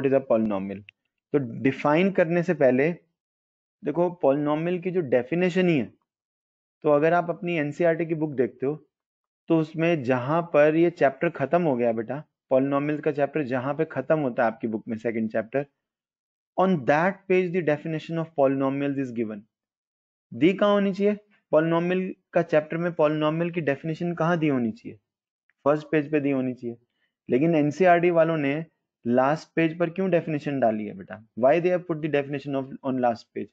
What is a polynomial तो define करने से पहले देखो पॉलिनॉमियल की जो डेफिनेशन ही है तो अगर आप अपनी एनसीआरटी e की बुक देखते हो तो उसमें जहां पर ये चैप्टर ख़त्म हो गया बेटा पॉलिनॉमियल का चैप्टर जहां पे ख़त्म होता है आपकी बुक में second chapter on that page the definition of polynomial is given दी कहाँ होनी चाहिए पॉलिनॉमियल का चैप्टर में पॉलिनॉमियल की डेफिनेशन कहाँ दी होनी चाहिए फर्स्ट पेज पे दी होनी चाहिए लेकिन एनसीआरटी e वालों ने लास्ट पेज पर क्यों डेफिनेशन डाली है बेटा why they have put the definition of on last page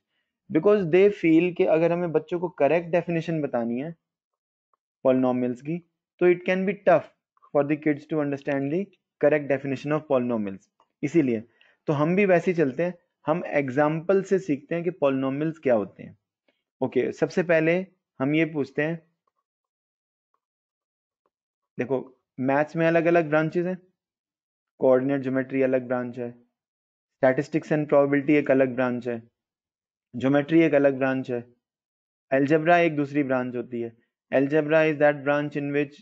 because they feel कि अगर हमें बच्चों को करेक्ट डेफिनेशन बतानी है पॉलिनॉमिल्स की तो it can be tough for the kids to understand the correct definition of polynomials इसीलिए तो हम भी वैसे ही चलते हैं हम एग्जाम्पल से सीखते हैं कि पॉलिनॉमिल्स क्या होते हैं ओके okay, सबसे पहले हम ये पूछते हैं देखो मैथ्स में अलग अलग ब्रांचेस हैं कोऑर्डिनेट ज्योमेट्री अलग ब्रांच है स्टैटिस्टिक्स एंड प्रोबेबिलिटी एक अलग ब्रांच है ज्योमेट्री एक अलग ब्रांच है एल्जेब्रा एक दूसरी ब्रांच होती है algebra is that branch in which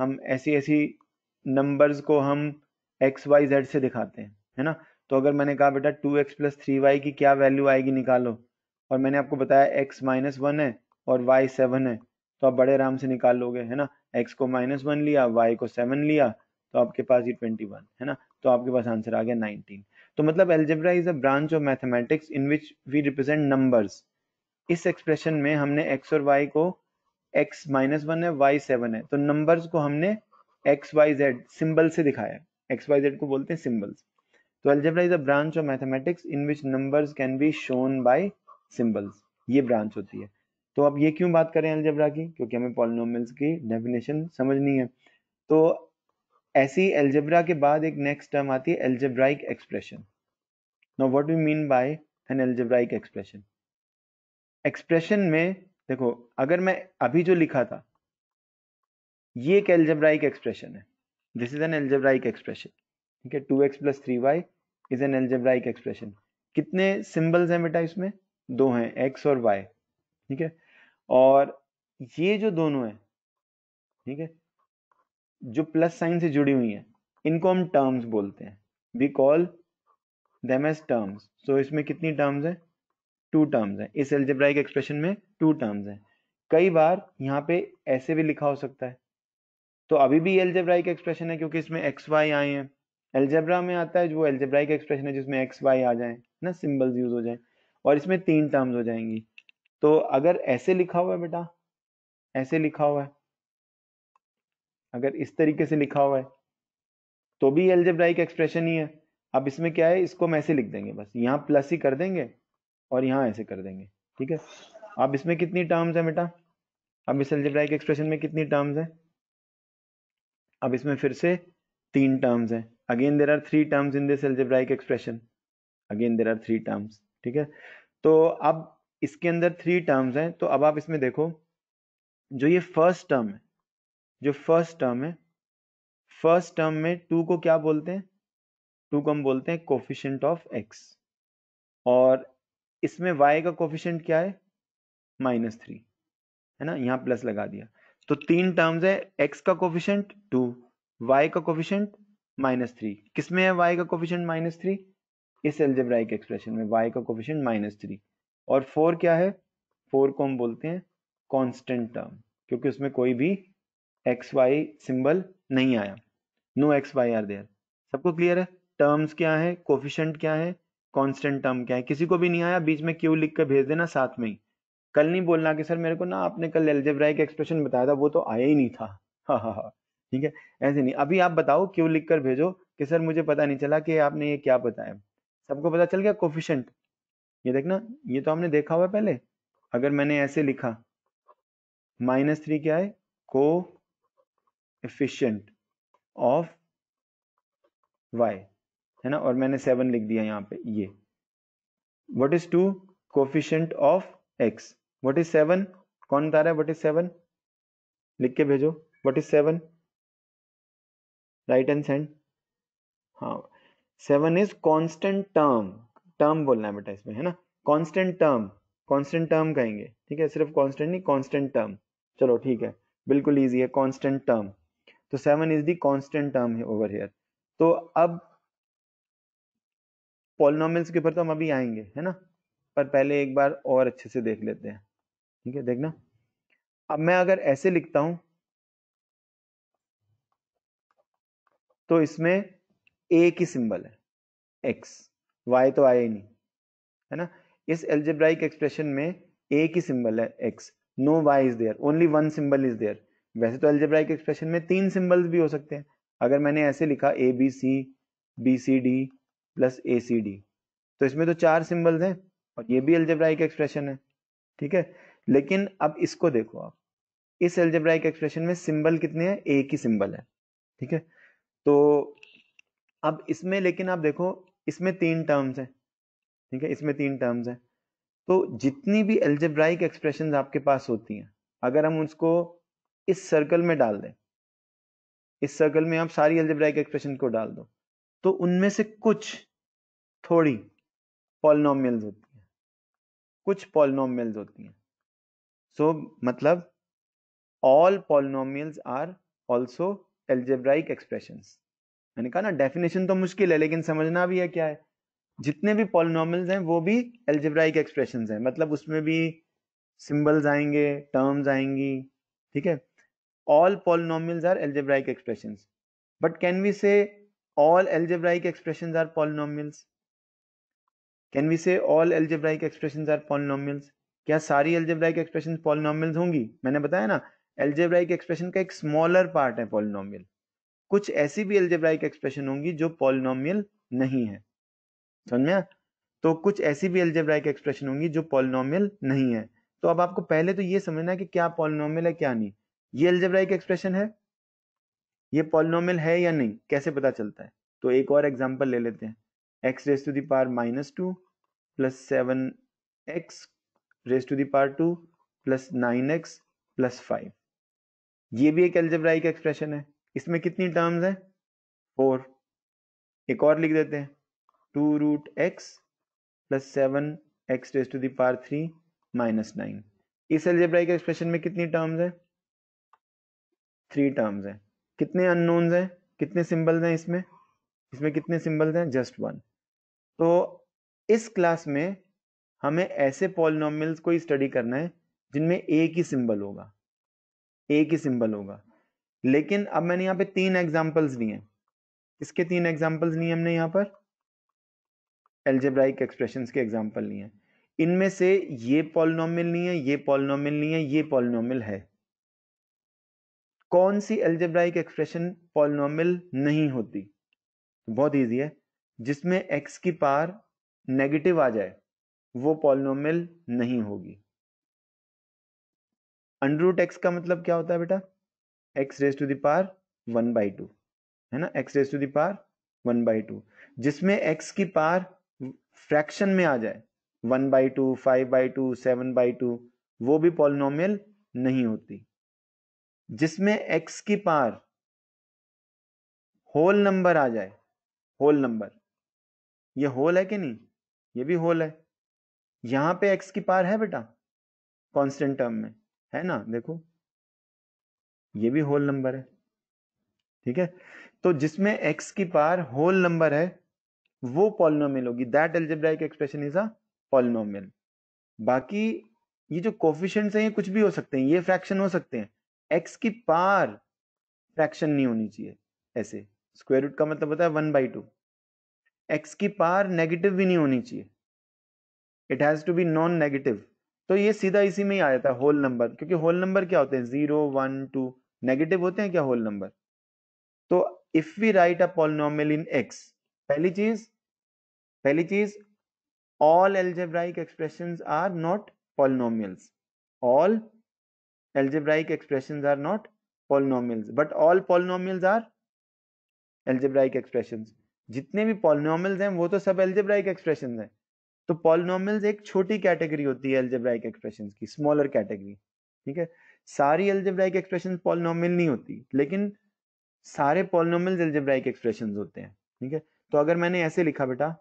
हम ऐसी ऐसी नंबर्स को हम एक्स वाई जेड से दिखाते हैं है ना तो अगर मैंने कहा बेटा two x plus three y की क्या वैल्यू आएगी निकालो और मैंने आपको बताया एक्स माइनस वन है और वाई सेवन है तो आप बड़े आराम से निकाल लोगे है ना एक्स को माइनस वन लिया वाई को सेवन लिया तो आपके पास ये ट्वेंटी वन है ना तो आपके पास आंसर आ गया नाइनटीन तो मतलब algebra is a branch of mathematics in which we represent numbers इस एक्सप्रेशन में हमने एक्स और वाई को एक्स माइनस वन है वाई सेवन है तो नंबर्स को हमने एक्स वाई जेड सिंबल से दिखाया एक्स वाई जेड को बोलते हैं सिंबल्स तो algebra is a branch of mathematics in which number can be shown by symbols ये ब्रांच होती है तो अब ये क्यों बात करें एल्जेब्रा की क्योंकि हमें पॉलिनोमियल्स की डेफिनेशन समझनी है तो ऐसी एल्जेब्रा के बाद एक नेक्स्ट टर्म आती है algebraic expression know what we mean by an algebraic expression expression में देखो अगर मैं अभी जो लिखा था ये एक एल्जेब्राइक एक्सप्रेशन है this is an algebraic expression ठीक है two x plus three y is an algebraic expression कितने सिंबल्स हैं बेटा इसमें दो हैं एक्स और वाई ठीक है और ये जो दोनों हैं ठीक है जो प्लस साइन से जुड़ी हुई हैं इनको हम टर्म्स बोलते हैं we call them as terms so इसमें कितनी टर्म्स हैं टू टर्म्स हैं इस एल्जेब्राइक एक्सप्रेशन में टू टर्म्स हैं कई बार यहाँ पे ऐसे भी लिखा हो सकता है तो अभी भी एल्जेब्राइक एक्सप्रेशन है क्योंकि इसमें एक्स वाई आए हैं एल्जेब्रा में आता है जो एल्जेब्राइक एक्सप्रेशन है जिसमें एक्स वाई आ जाए ना सिम्बल्स यूज हो जाए और इसमें तीन टर्म्स हो जाएंगी तो अगर ऐसे लिखा हुआ है बेटा ऐसे लिखा हुआ है अगर इस तरीके से लिखा हुआ है तो भी एल्जेब्राइक एक्सप्रेशन ही है अब इसमें क्या है इसको हम ऐसे लिख देंगे बस यहाँ प्लस ही कर देंगे और यहाँ ऐसे कर देंगे ठीक है अब इसमें कितनी टर्म्स है बेटा अब इस एल्जेब्राइक एक्सप्रेशन में कितनी टर्म्स है अब इसमें फिर से तीन टर्म्स हैं again there are three terms in this algebraic expression again there are three terms ठीक है तो अब इसके अंदर थ्री टर्म्स हैं तो अब आप इसमें देखो जो ये फर्स्ट टर्म है जो फर्स्ट टर्म है फर्स्ट टर्म में टू को क्या बोलते हैं टू को हम बोलते हैं कोफिशेंट ऑफ एक्स और इसमें वाई का कोफिशेंट क्या है माइनस थ्री है ना यहाँ प्लस लगा दिया तो तीन टर्म्स है एक्स का कोफिशेंट टू वाई का कोफिशेंट माइनस थ्री किसमें है वाई का कोफिशेंट माइनस थ्री इस एल्जेब्राइक एक्सप्रेशन में वाई का कोफिशेंट माइनस थ्री और फोर क्या है फोर को हम बोलते हैं कॉन्स्टेंट टर्म क्योंकि उसमें कोई भी एक्स वाई सिंबल नहीं आया no x y are there सबको क्लियर है टर्म्स क्या है कोफिशेंट क्या है कॉन्स्टेंट टर्म क्या है किसी को भी नहीं आया बीच में क्यू लिख कर भेज देना साथ में ही कल नहीं बोलना कि सर मेरे को ना आपने कल एल्जेब्राइक एक्सप्रेशन बताया था वो तो आया ही नहीं था हाँ हाँ हाँ ठीक है ऐसे नहीं अभी आप बताओ क्यों लिख कर भेजो कि सर मुझे पता नहीं चला कि आपने ये क्या बताया सबको पता चल गया कोफिशेंट ये देखना ये तो हमने देखा हुआ पहले अगर मैंने ऐसे लिखा माइनस थ्री क्या है को एफिशिएंट ऑफ वाई है ना और मैंने सेवन लिख दिया यहां पे ये what is two coefficient of x what is seven कौन बता रहा है वट इज सेवन लिख के भेजो what is seven write and send हाँ seven is constant term term बोलना है बेटा इसमें है ना कांस्टेंट टर्म कांस्टेंट टर्म कहेंगे ठीक है सिर्फ कांस्टेंट नहीं कांस्टेंट टर्म चलो ठीक है बिल्कुल इजी है कांस्टेंट टर्म तो seven is the constant term है ओवर हेयर तो अब पोलिनोमल्स के ऊपर तो हम अभी आएंगे है ना पर पहले एक बार और अच्छे से देख लेते हैं ठीक है देखना अब मैं अगर ऐसे लिखता हूं तो इसमें ए की सिंबल है एक्स वाई तो आया ही नहीं है ना इस एल्जेब्राइक एक्सप्रेशन में ए की सिंबल है x no y is there only one symbol is there वैसे तो एल्जेब्राइक एक्सप्रेशन में तीन सिंबल्स भी हो सकते हैं अगर मैंने ऐसे लिखा a b c b c d plus a c d तो इसमें तो चार सिंबल्स हैं और ये भी एल्जेब्राइक एक्सप्रेशन है ठीक है लेकिन अब इसको देखो आप इस एल्जेब्राइक एक्सप्रेशन में सिंबल कितने हैं एक ही सिंबल है ठीक है तो अब इसमें लेकिन आप देखो इसमें तीन टर्म्स हैं ठीक है इसमें तीन टर्म्स हैं तो जितनी भी एल्जेब्राइक एक्सप्रेशन आपके पास होती हैं अगर हम उसको इस सर्कल में डाल दें इस सर्कल में आप सारी एल्जेब्राइक एक्सप्रेशन को डाल दो तो उनमें से कुछ थोड़ी पॉलिनॉमियल्स होती हैं कुछ पॉलिनॉमियल्स होती हैं सो so, मतलब all polynomials are also algebraic expressions मैंने कहा ना डेफिनेशन तो मुश्किल है लेकिन समझना भी है क्या है जितने भी पॉलिनॉमिल्स हैं वो भी एल्जेब्राइक एक्सप्रेशंस हैं मतलब उसमें भी सिंबल्स आएंगे टर्म्स आएंगी ठीक है all polynomials are algebraic expressions but can we say all algebraic expressions are polynomials can we say all algebraic expressions are polynomials kya sari algebraic expressions polynomials hongi maine bataya na algebraic expression ka ek smaller part hai polynomial kuch aisi bhi algebraic expression hongi jo polynomial nahi hai samajh mein तो कुछ ऐसी भी algebraic expression होंगी जो polynomial नहीं है तो अब आपको पहले तो ये समझना है कि क्या पॉलिनोमियल है क्या नहीं ये अल्जेब्राइक एक्सप्रेशन है ये पॉलिनोमियल है या नहीं कैसे पता चलता है तो एक और एग्जाम्पल ले लेते हैं x raise to the power minus two plus seven x raise to the power two plus nine x plus five ये भी एक एल्जेब्राइक एक्सप्रेशन है इसमें कितनी टर्म्स हैं फोर एक और लिख देते हैं two root x plus seven x raise to the power three minus nine इस एल्जेब्राइक एक्सप्रेशन में कितनी टर्म्स है थ्री टर्म्स हैं कितने अननोन्स हैं कितने सिंबल्स हैं इसमें इसमें कितने सिंबल्स हैं जस्ट वन तो इस क्लास में हमें ऐसे पॉलिनॉमिल्स को ही स्टडी करना है जिनमें एक ही सिंबल होगा एक ही सिंबल होगा लेकिन अब मैंने यहाँ पे तीन एग्जाम्पल्स लिए हैं इसके तीन एग्जाम्पल्स लिए हमने यहाँ पर एल्जेब्राइक एक्सप्रेशंस के एग्जाम्पल लिए हैं इनमें से ये पॉलिनॉमिल नहीं है ये पॉलिनॉमिल नहीं है ये पॉलिनॉमिल है कौन सी एल्जेब्राइक एक्सप्रेशन पॉलिनोमियल नहीं होती बहुत ईजी है जिसमें एक्स की पार नेगेटिव आ जाए वो पॉलिनोमियल नहीं होगी अंडरूट एक्स का मतलब क्या होता है बेटा x raise to the power one by two है ना x raise to the power one by two जिसमें एक्स की पार फ्रैक्शन में आ जाए one by two five by two seven by two वो भी पॉलिनोमियल नहीं होती जिसमें x की पार होल नंबर आ जाए होल नंबर ये होल है कि नहीं ये भी होल है यहां पे x की पार है बेटा कांस्टेंट टर्म में है ना देखो ये भी होल नंबर है ठीक है तो जिसमें x की पार होल नंबर है वो पॉलिनोमियल होगी that algebraic expression is a polynomial बाकी ये जो कोफिशियंट्स हैं ये कुछ भी हो सकते हैं ये फ्रैक्शन हो सकते हैं एक्स की पार फ्रैक्शन नहीं होनी चाहिए ऐसे स्क्वायर रूट का मतलब होता है वन बाई टू एक्स की पार नेगेटिव भी नहीं होनी चाहिए it has to be non negative तो ये सीधा इसी में ही आ जाता है होल नंबर क्योंकि होल नंबर क्या होते हैं जीरो वन टू नेगेटिव होते हैं क्या होल नंबर तो if we write a polynomial in x पहली चीज पहली चीज all algebraic expressions are not polynomials all algebraic expressions are not polynomials but all polynomials are algebraic expressions जितने भी पॉलिनोमल्स हैं वो तो सब एल्जेब्राइक एक्सप्रेशन हैं तो पॉलिनोमल्स एक छोटी कैटेगरी होती है एल्जेब्राइक एक्सप्रेशन की स्मॉलर कैटेगरी ठीक है सारी एल्जेब्राइक एक्सप्रेशन पॉलिनोमल नहीं होती लेकिन सारे पॉलिनोमल्स एल्जेब्राइक एक्सप्रेशन होते हैं ठीक है तो अगर मैंने ऐसे लिखा बेटा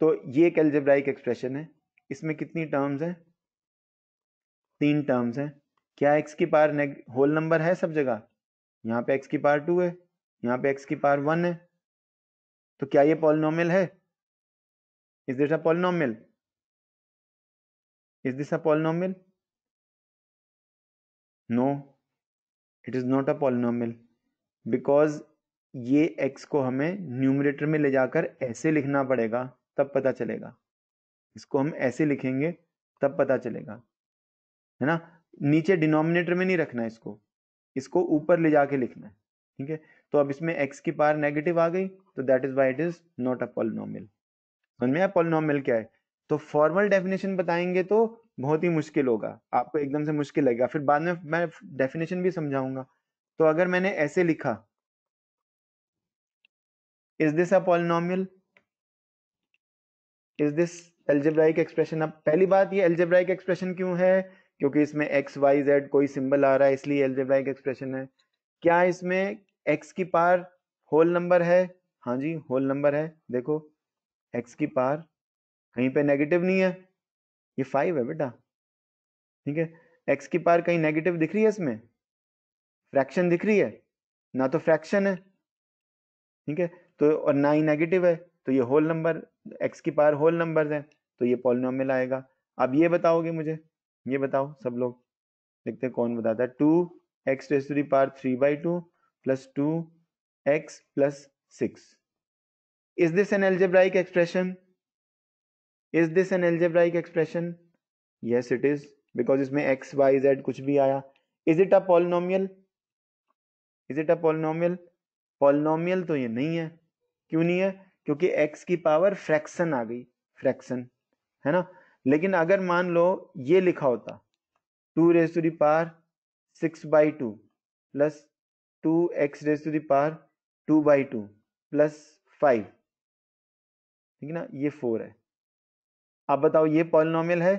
तो ये एक एल्जेब्राइक एक्सप्रेशन है इसमें कितनी टर्म्स हैं तीन टर्म्स हैं क्या एक्स की पार होल नंबर है सब जगह यहाँ पे एक्स की पार टू है यहाँ पे एक्स की पार वन है तो क्या ये पॉलिनोमियल है इस this a polynomial is this a polynomial no it is not a polynomial because ये एक्स को हमें न्यूमरेटर में ले जाकर ऐसे लिखना पड़ेगा तब पता चलेगा इसको हम ऐसे लिखेंगे तब पता चलेगा है ना नीचे डिनोमिनेटर में नहीं रखना इसको इसको ऊपर ले जाके लिखना है ठीक है तो अब इसमें x की पार नेगेटिव आ गई तो that is why it is not a polynomial समझ में आया पॉलिनोमियल क्या है तो फॉर्मल डेफिनेशन बताएंगे तो बहुत ही मुश्किल होगा आपको एकदम से मुश्किल लगेगा फिर बाद में मैं डेफिनेशन भी समझाऊंगा तो अगर मैंने ऐसे लिखा is this a polynomial is this algebraic expression अब पहली बात ये एल्जेब्राइक एक्सप्रेशन क्यों है क्योंकि इसमें एक्स वाई जेड कोई सिंबल आ रहा है इसलिए एल्जेब्राइक एक्सप्रेशन है क्या इसमें एक्स की पार होल नंबर है हाँ जी होल नंबर है देखो एक्स की पार कहीं पे नेगेटिव नहीं है ये फाइव है बेटा ठीक है एक्स की पार कहीं नेगेटिव दिख रही है इसमें फ्रैक्शन दिख रही है ना तो फ्रैक्शन है ठीक है तो और ना ही नेगेटिव है तो ये होल नंबर एक्स की पावर होल नंबर्स हैं तो ये पॉलिनॉमियल आएगा अब ये बताओगे मुझे ये बताओ सब लोग देखते हैं कौन बताता है two x raised to power three by two plus two x plus six is this an algebraic expression is this an algebraic expression yes it is because इसमें एक्स वाई जेड कुछ भी आया is it a polynomial is it a polynomial polynomial तो ये नहीं है क्यों नहीं है क्योंकि x की पावर फ्रैक्शन आ गई फ्रैक्शन है ना लेकिन अगर मान लो ये लिखा होता two raise to the power six by two plus two x raise to the power two by two plus five ठीक है ना ये फोर है आप बताओ ये पॉलिनॉमियल है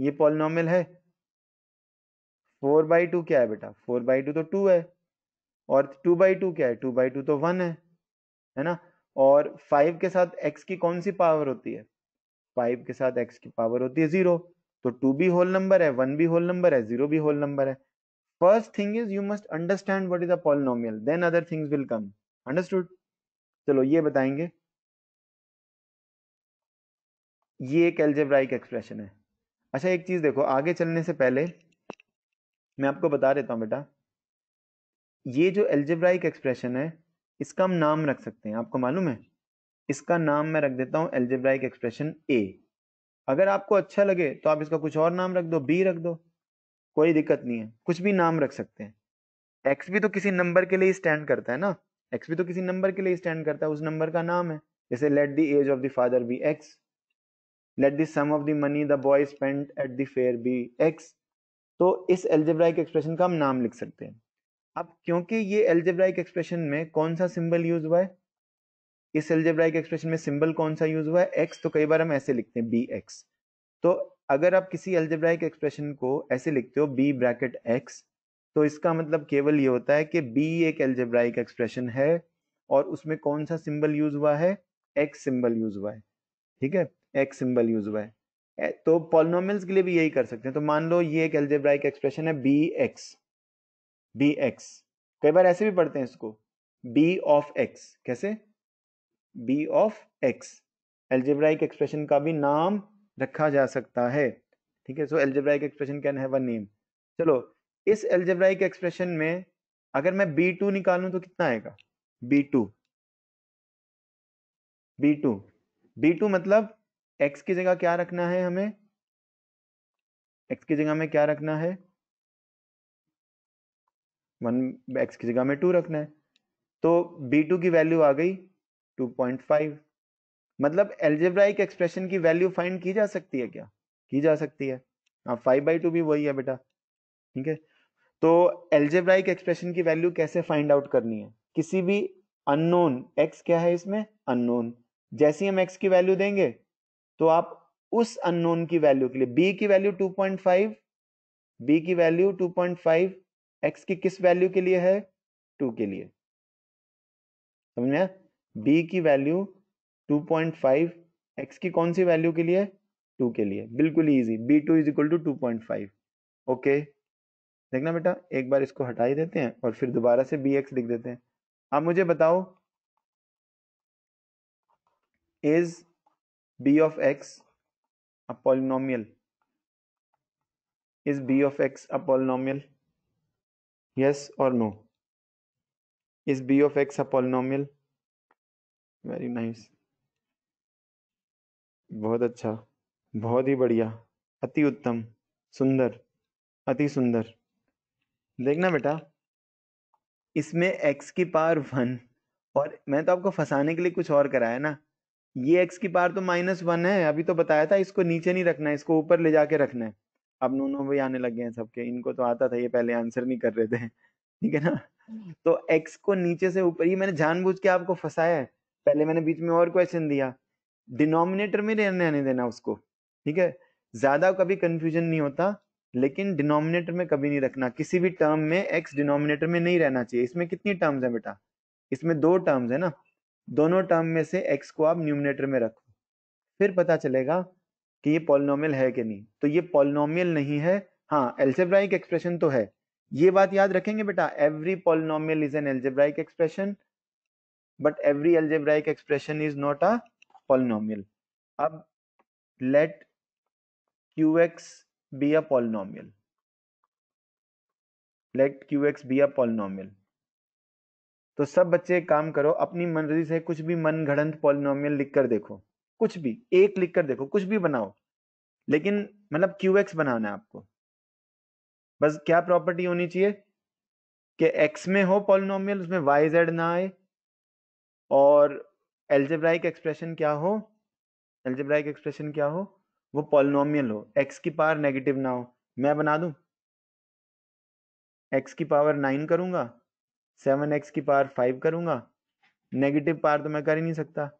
ये पॉलिनॉमियल है फोर बाई टू क्या है बेटा फोर बाई टू तो टू है और टू बाई टू क्या है टू बाई टू तो वन है है ना और फाइव के साथ एक्स की कौन सी पावर होती है फाइव के साथ एक्स की पावर होती है जीरो तो टू भी होल नंबर है वन भी होल नंबर है जीरो भी होल नंबर है first thing is you must understand what is a polynomial then other things will come understood चलो ये बताएंगे ये एक एल्जेब्राइक एक्सप्रेशन है अच्छा एक चीज देखो आगे चलने से पहले मैं आपको बता देता हूं बेटा ये जो एल्जेब्राइक एक्सप्रेशन है इसका हम नाम रख सकते हैं आपको मालूम है इसका नाम मैं रख देता हूँ एल्जेब्राइक एक्सप्रेशन ए अगर आपको अच्छा लगे तो आप इसका कुछ और नाम रख दो बी रख दो कोई दिक्कत नहीं है कुछ भी नाम रख सकते हैं एक्स भी तो किसी नंबर के लिए स्टैंड करता है ना एक्स भी तो किसी नंबर के लिए स्टैंड करता है उस नंबर का नाम है जैसे let the age of the father be x let the sum of the money the boy spend at the fair be x तो इस एल्जेब्राइक एक्सप्रेशन का हम नाम लिख सकते हैं अब क्योंकि ये एल्जेब्राइक एक्सप्रेशन में कौन सा सिंबल यूज हुआ है इस एल्जेब्राइक एक्सप्रेशन में सिंबल कौन सा यूज हुआ है एक्स तो कई बार हम ऐसे लिखते हैं बी एक्स तो अगर आप किसी एल्जेब्राइक एक्सप्रेशन को ऐसे लिखते हो बी ब्रैकेट एक्स तो इसका मतलब केवल ये होता है कि बी एक एल्जेब्राइक एक्सप्रेशन है और उसमें कौन सा सिंबल यूज हुआ है एक्स सिंबल यूज हुआ है ठीक है एक्स सिंबल यूज हुआ है तो पॉलिनोमियल्स के लिए भी यही कर सकते हैं तो मान लो ये एक एल्जेब्राइक एक्सप्रेशन है बी एक्स बी एक्स कई बार ऐसे भी पढ़ते हैं इसको बी ऑफ एक्स कैसे b of x algebraic expression का भी नाम रखा जा सकता है ठीक है so algebraic expression can have a name चलो इस एल्जेब्राइक एक्सप्रेशन में अगर मैं बी टू निकालू तो कितना आएगा b two b two b two मतलब एक्स की जगह क्या रखना है हमें एक्स की जगह में क्या रखना है वन एक्स की जगह में टू रखना है तो बी टू की वैल्यू आ गई टू पॉइंट फाइव मतलब एल्जेब्राइक एक्सप्रेशन की वैल्यू फाइंड की जा सकती है क्या की जा सकती है हाँ फाइव बाई टू भी वही है बेटा ठीक है तो एल्जेब्राइक एक्सप्रेशन की वैल्यू कैसे फाइंड आउट करनी है किसी भी अननोन एक्स क्या है इसमें अननोन जैसी हम एक्स की वैल्यू देंगे तो आप उस अननोन की वैल्यू के लिए बी की value two point five b की value two point five x की किस वैल्यू के लिए है टू के लिए समझ में बी की value two point five x की कौन सी वैल्यू के लिए टू के लिए बिल्कुल easy b two is equal to two point five okay देखना बेटा एक बार इसको हटा ही देते हैं और फिर दोबारा से बी एक्स लिख देते हैं आप मुझे बताओ is b of x a polynomial is b of x a polynomial yes और no is b of x a polynomial very nice बहुत अच्छा बहुत ही बढ़िया अति उत्तम सुंदर अति सुंदर देखना बेटा इसमें x की पावर वन और मैं तो आपको फंसाने के लिए कुछ और कराया ना ये x की पावर तो माइनस वन है अभी तो बताया था इसको नीचे नहीं रखना है इसको ऊपर ले जाके रखना है अब नूनो भी आने लग गए हैं सबके इनको तो आता था ये पहले आंसर नहीं कर रहे थे ठीक है ना तो एक्स को नीचे से ऊपर ये मैंने जानबूझ के आपको फंसाया है पहले मैंने बीच में और क्वेश्चन दिया डिनोमिनेटर में रहने आने देना उसको ठीक है ज्यादा कभी कंफ्यूजन नहीं होता लेकिन डिनोमिनेटर में कभी नहीं रखना किसी भी टर्म में एक्स डिनोमिनेटर में नहीं रहना चाहिए इसमें कितनी टर्म्स है बेटा इसमें दो टर्म्स है ना दोनों टर्म में से एक्स को आप न्यूमिनेटर में रखो फिर पता चलेगा कि ये पॉलिनोमियल है कि नहीं तो ये पॉलिनोमियल नहीं है हाँ एल्जेब्राइक एक्सप्रेशन तो है ये बात याद रखेंगे बेटा every polynomial is an algebraic expression but every algebraic expression is not a polynomial अब let q x be a polynomial let q x be a polynomial तो सब बच्चे एक काम करो अपनी मनर्जी से कुछ भी मन घड़ंत पॉलिनोमियल लिख कर देखो कुछ भी एक क्लिक कर देखो कुछ भी बनाओ लेकिन मतलब क्यू एक्स बनाना है आपको बस क्या प्रॉपर्टी होनी चाहिए कि एक्स में हो पॉलिनोमियल उसमें वाई जेड ना आए और एल्जेब्राइक एक्सप्रेशन क्या हो एल्जेब्राइक एक्सप्रेशन क्या हो वो पॉलिनोमियल हो एक्स की पावर नेगेटिव ना हो मैं बना दूं एक्स की पावर नाइन करूंगा सेवन एक्स की पावर फाइव करूंगा नेगेटिव पावर तो मैं कर ही नहीं सकता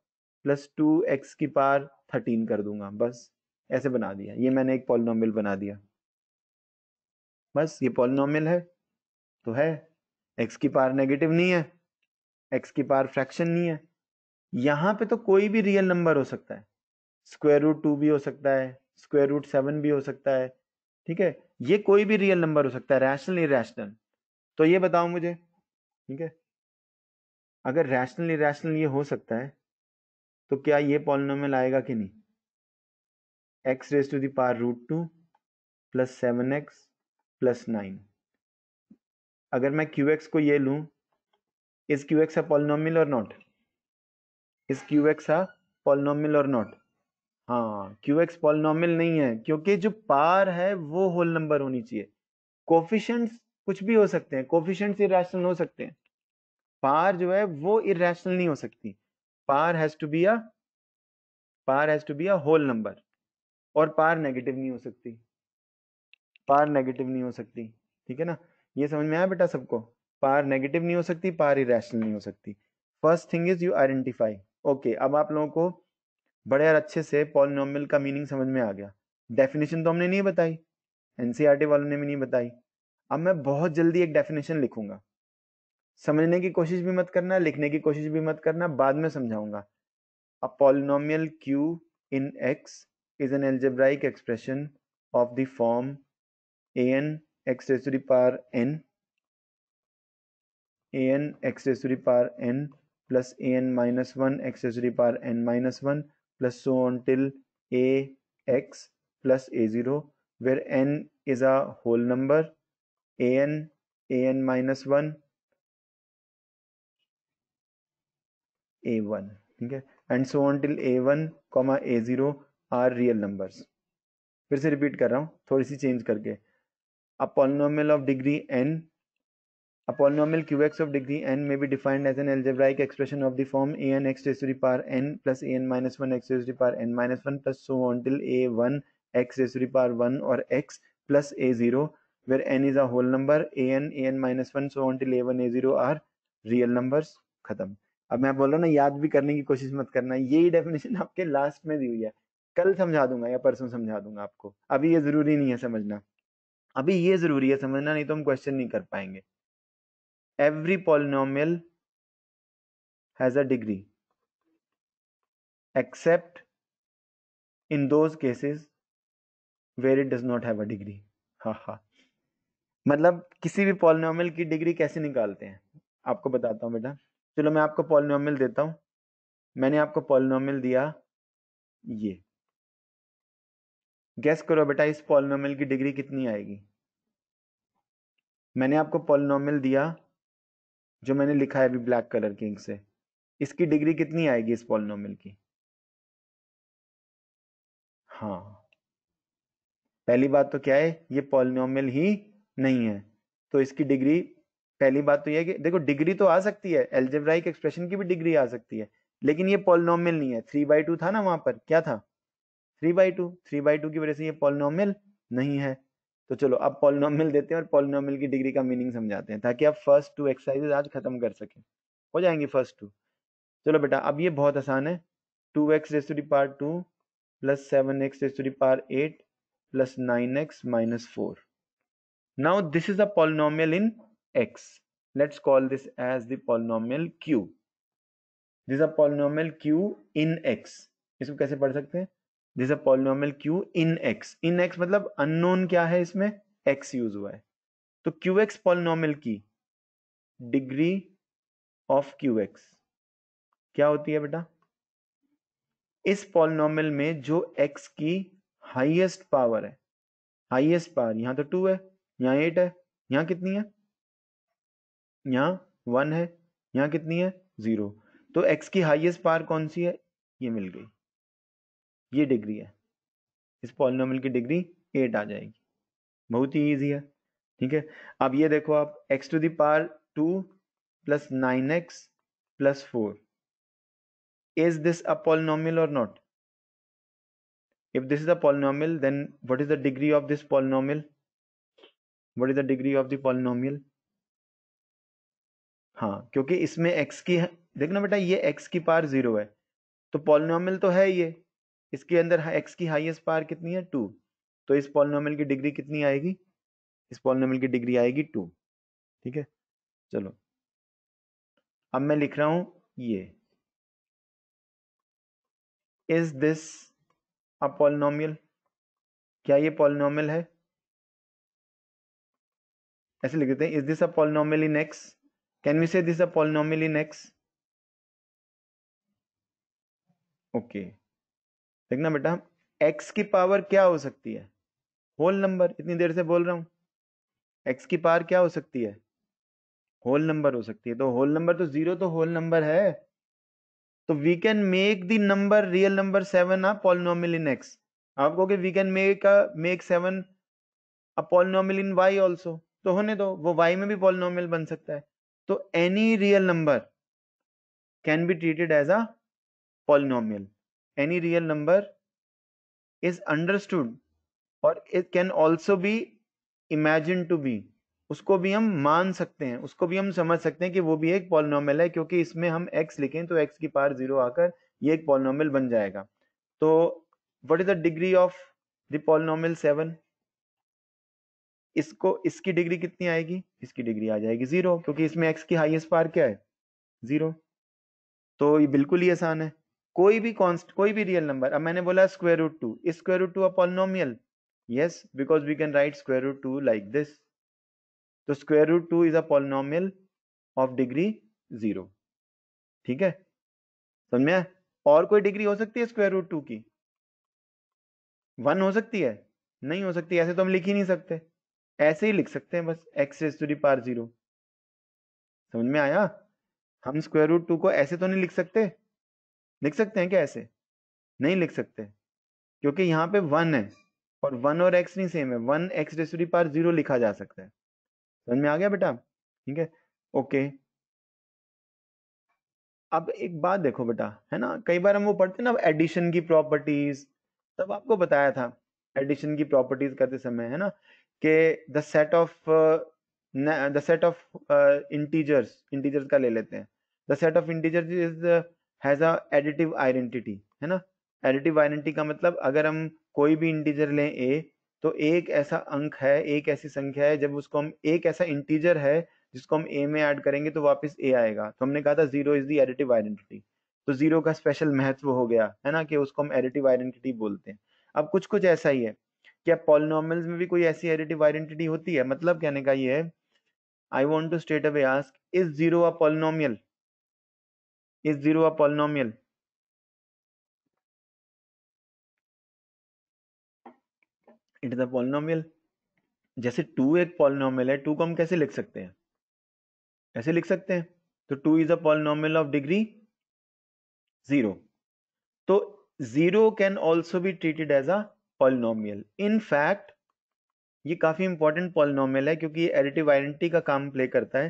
प्लस टू एक्स की पार थर्टीन कर दूंगा बस ऐसे बना दिया ये मैंने एक पॉलिनॉमिल बना दिया बस ये पॉलिनॉमिल है तो है एक्स की पार नेगेटिव नहीं है एक्स की पार फ्रैक्शन नहीं है यहाँ पे तो कोई भी रियल नंबर हो सकता है स्क्वायर रूट टू भी हो सकता है स्क्वेयर रूट सेवन भी हो सकता है ठीक है ये कोई भी रियल नंबर हो सकता है रैशनल इरेशनल तो ये बताओ मुझे ठीक है अगर रैशनल इरेशनल ये हो सकता है तो क्या ये पॉलिनोमल आएगा कि नहीं x raise to the power root two plus seven x plus nine अगर मैं क्यू एक्स को ये लू इस क्यू एक्स अ और नॉट इस क्यू एक्स अ और नॉट हाँ क्यू एक्स पॉलिनोम नहीं है क्योंकि जो पार है वो होल नंबर होनी चाहिए कोफिशंट्स कुछ भी हो सकते हैं कोफिशंट्स इेशनल हो सकते हैं पार जो है वो इेशनल नहीं हो सकती power has to be a power has to be a whole number और पार नेगेटिव नहीं हो सकती पार नेगेटिव नहीं हो सकती ठीक है ना ये समझ में आया बेटा सबको पार नेगेटिव नहीं हो सकती पार इरेशनल नहीं हो सकती first thing is you identify okay अब आप लोगों को बड़े और अच्छे से पॉलिनोमियल का मीनिंग समझ में आ गया डेफिनेशन तो हमने नहीं बताई एनसीईआरटी e वालों ने भी नहीं बताई अब मैं बहुत जल्दी एक डेफिनेशन लिखूंगा समझने की कोशिश भी मत करना लिखने की कोशिश भी मत करना बाद में समझाऊंगा a polynomial q in x is an algebraic expression of the form a n x raise power n a n x raise power n a n minus one x raise power n minus one plus so on till a x plus a zero where n is a whole number a n a n minus one a one ठीक है and so on till a one comma a zero are real numbers फिर से repeat कर रहा हूँ थोड़ी सी change करके a polynomial of degree n a polynomial q x of degree n may be defined as an algebraic expression of the form a n x raise to power n plus a n minus one x raise to power n minus one plus so on till a one x raise to power one और x plus a zero n is a whole number a n a n minus one so on till a one a zero are real numbers खत्म अब मैं बोल रहा हूँ ना याद भी करने की कोशिश मत करना यही डेफिनेशन आपके लास्ट में दी हुई है कल समझा दूंगा या परसों समझा दूंगा आपको अभी ये जरूरी नहीं है समझना अभी ये जरूरी है समझना नहीं तो हम क्वेश्चन नहीं कर पाएंगे every polynomial has a degree except in those cases where it does not have a degree हाँ हाँ मतलब किसी भी पॉलिनोमियल की डिग्री कैसे निकालते हैं आपको बताता हूँ बेटा चलो मैं आपको पॉलिनोमियल देता हूं मैंने आपको पॉलिनोमियल दिया ये गैस करो बेटा इस पॉलिनोमियल की डिग्री कितनी आएगी मैंने आपको पॉलिनोमियल दिया जो मैंने लिखा है अभी ब्लैक कलर के इंक से इसकी डिग्री कितनी आएगी इस पॉलिनोमियल की हाँ पहली बात तो क्या है ये पॉलिनोमियल ही नहीं है तो इसकी डिग्री पहली बात तो यह कि देखो डिग्री तो आ सकती है एल्जेब्राइक एक्सप्रेशन की भी डिग्री आ सकती है लेकिन ये पॉलिनोमियल नहीं है थ्री बाई टू था ना वहां पर क्या था three by two three by two की वजह से ये पॉलिनोमियल नहीं है तो चलो अब पॉलिनोमियल देते हैं और पॉलिनोमियल की डिग्री का मीनिंग समझाते हैं ताकि आप फर्स्ट टू एक्सरसाइजेज आज खत्म कर सके हो जाएंगी फर्स्ट टू चलो बेटा अब ये बहुत आसान है two x raise to the power two plus seven x raise to the power eight plus nine x minus four now this is a polynomial in x. Let's call this as the polynomial q. This is a polynomial q in x. इसको कैसे पढ़ सकते हैं this a polynomial q in x in x मतलब unknown क्या है इसमें x use हुआ है तो क्यू एक्स पॉलिनोमियल की डिग्री ऑफ क्यू एक्स क्या होती है बेटा इस पॉलिनोमियल में जो x की हाईएस्ट पावर है हाईएस्ट पावर यहां तो टू है यहां एट है यहां कितनी है यहाँ वन है यहाँ कितनी है जीरो तो एक्स की हाईएस्ट पार कौन सी है ये मिल गई ये डिग्री है इस पॉलिनोमल की डिग्री एट आ जाएगी बहुत ही ईजी है ठीक है अब ये देखो आप x to the power two plus nine x plus four is this a polynomial और not if this is a polynomial then what is the degree of this polynomial what is the degree of the polynomial हाँ क्योंकि इसमें x की देखना बेटा ये x की power zero है तो पॉलिनॉमिल तो है ये इसके अंदर एक्स की हाइएस्ट पार कितनी है टू तो इस पॉलिनॉमिल की डिग्री कितनी आएगी इस पॉलिनॉमिल की डिग्री आएगी टू ठीक है चलो अब मैं लिख रहा हूं ये इज दिस अ पॉलिनोमियल क्या ये पॉलिनोमियल है ऐसे लिख देते हैं is this a polynomial in x Can we say this is a polynomial in x? Okay okay. देखना बेटा x की पावर क्या हो सकती है होल नंबर इतनी देर से बोल रहा हूं x की पावर क्या हो सकती है होल नंबर हो सकती है तो होल नंबर तो जीरो तो होल नंबर है तो we can make the number real number seven a polynomial in x आप कहोगे we can make make seven a polynomial in y also तो होने दो वो वाई में भी पॉलिनोमियल बन सकता है तो any real number can be treated as a polynomial any real number is understood और it can also be imagine to be उसको भी हम मान सकते हैं उसको भी हम समझ सकते हैं कि वो भी एक पॉलिनॉमल है क्योंकि इसमें हम x लिखें तो x की पार जीरो आकर ये एक पॉलिनॉमल बन जाएगा तो what is the degree of the polynomial seven इसको इसकी डिग्री कितनी आएगी इसकी डिग्री आ जाएगी जीरो क्योंकि इसमें एक्स की हाइएस्ट पार क्या है जीरो तो ये बिल्कुल ही आसान है कोई भी कॉन्स्ट कोई भी रियल नंबर अब मैंने बोला square root two square root two a polynomial yes because we can write square root 2 like this तो square root two is a polynomial of degree zero ठीक है समझ में और कोई डिग्री हो सकती है स्क्वायर रूट टू की वन हो सकती है नहीं हो सकती ऐसे तो हम लिख ही नहीं सकते ऐसे ही लिख सकते हैं बस x raise to the power zero समझ में आया हम स्क्वायर रूट टू को ऐसे तो नहीं लिख सकते लिख सकते हैं क्या ऐसे नहीं लिख सकते क्योंकि यहाँ पे वन है और वन और एक्स नहीं सेम है one x raise to the power zero लिखा जा सकता है समझ में आ गया बेटा ठीक है ओके अब एक बात देखो बेटा है ना कई बार हम वो पढ़ते हैं ना एडिशन की प्रॉपर्टीज तब आपको बताया था एडिशन की प्रॉपर्टीज करते समय है ना के the set of the set of integers integers का ले लेते हैं the set of integers is has a additive identity है ना एडिटिव आइडेंटिटी का मतलब अगर हम कोई भी इंटीजर लें ए तो एक ऐसा अंक है एक ऐसी संख्या है जब उसको हम एक ऐसा इंटीजर है जिसको हम ए में ऐड करेंगे तो वापस ए आएगा तो हमने कहा था zero is the additive identity तो जीरो का स्पेशल महत्व हो गया है ना कि उसको हम एडिटिव आइडेंटिटी बोलते हैं अब कुछ कुछ ऐसा ही है क्या पॉलिनॉमिल्स में भी कोई ऐसी एडिटिव आइडेंटिटी होती है मतलब कहने का ये है I want to state away ask is zero a polynomial is zero a polynomial it is a polynomial जैसे टू एक पॉलिनोमियल है टू को हम कैसे लिख सकते हैं ऐसे लिख सकते हैं तो two is a polynomial of degree zero तो zero can also be treated as a polynomial in fact ये काफ़ी इंपॉर्टेंट पॉलिनोमियल है क्योंकि ये एडिटिव आइडेंटिटी का काम प्ले करता है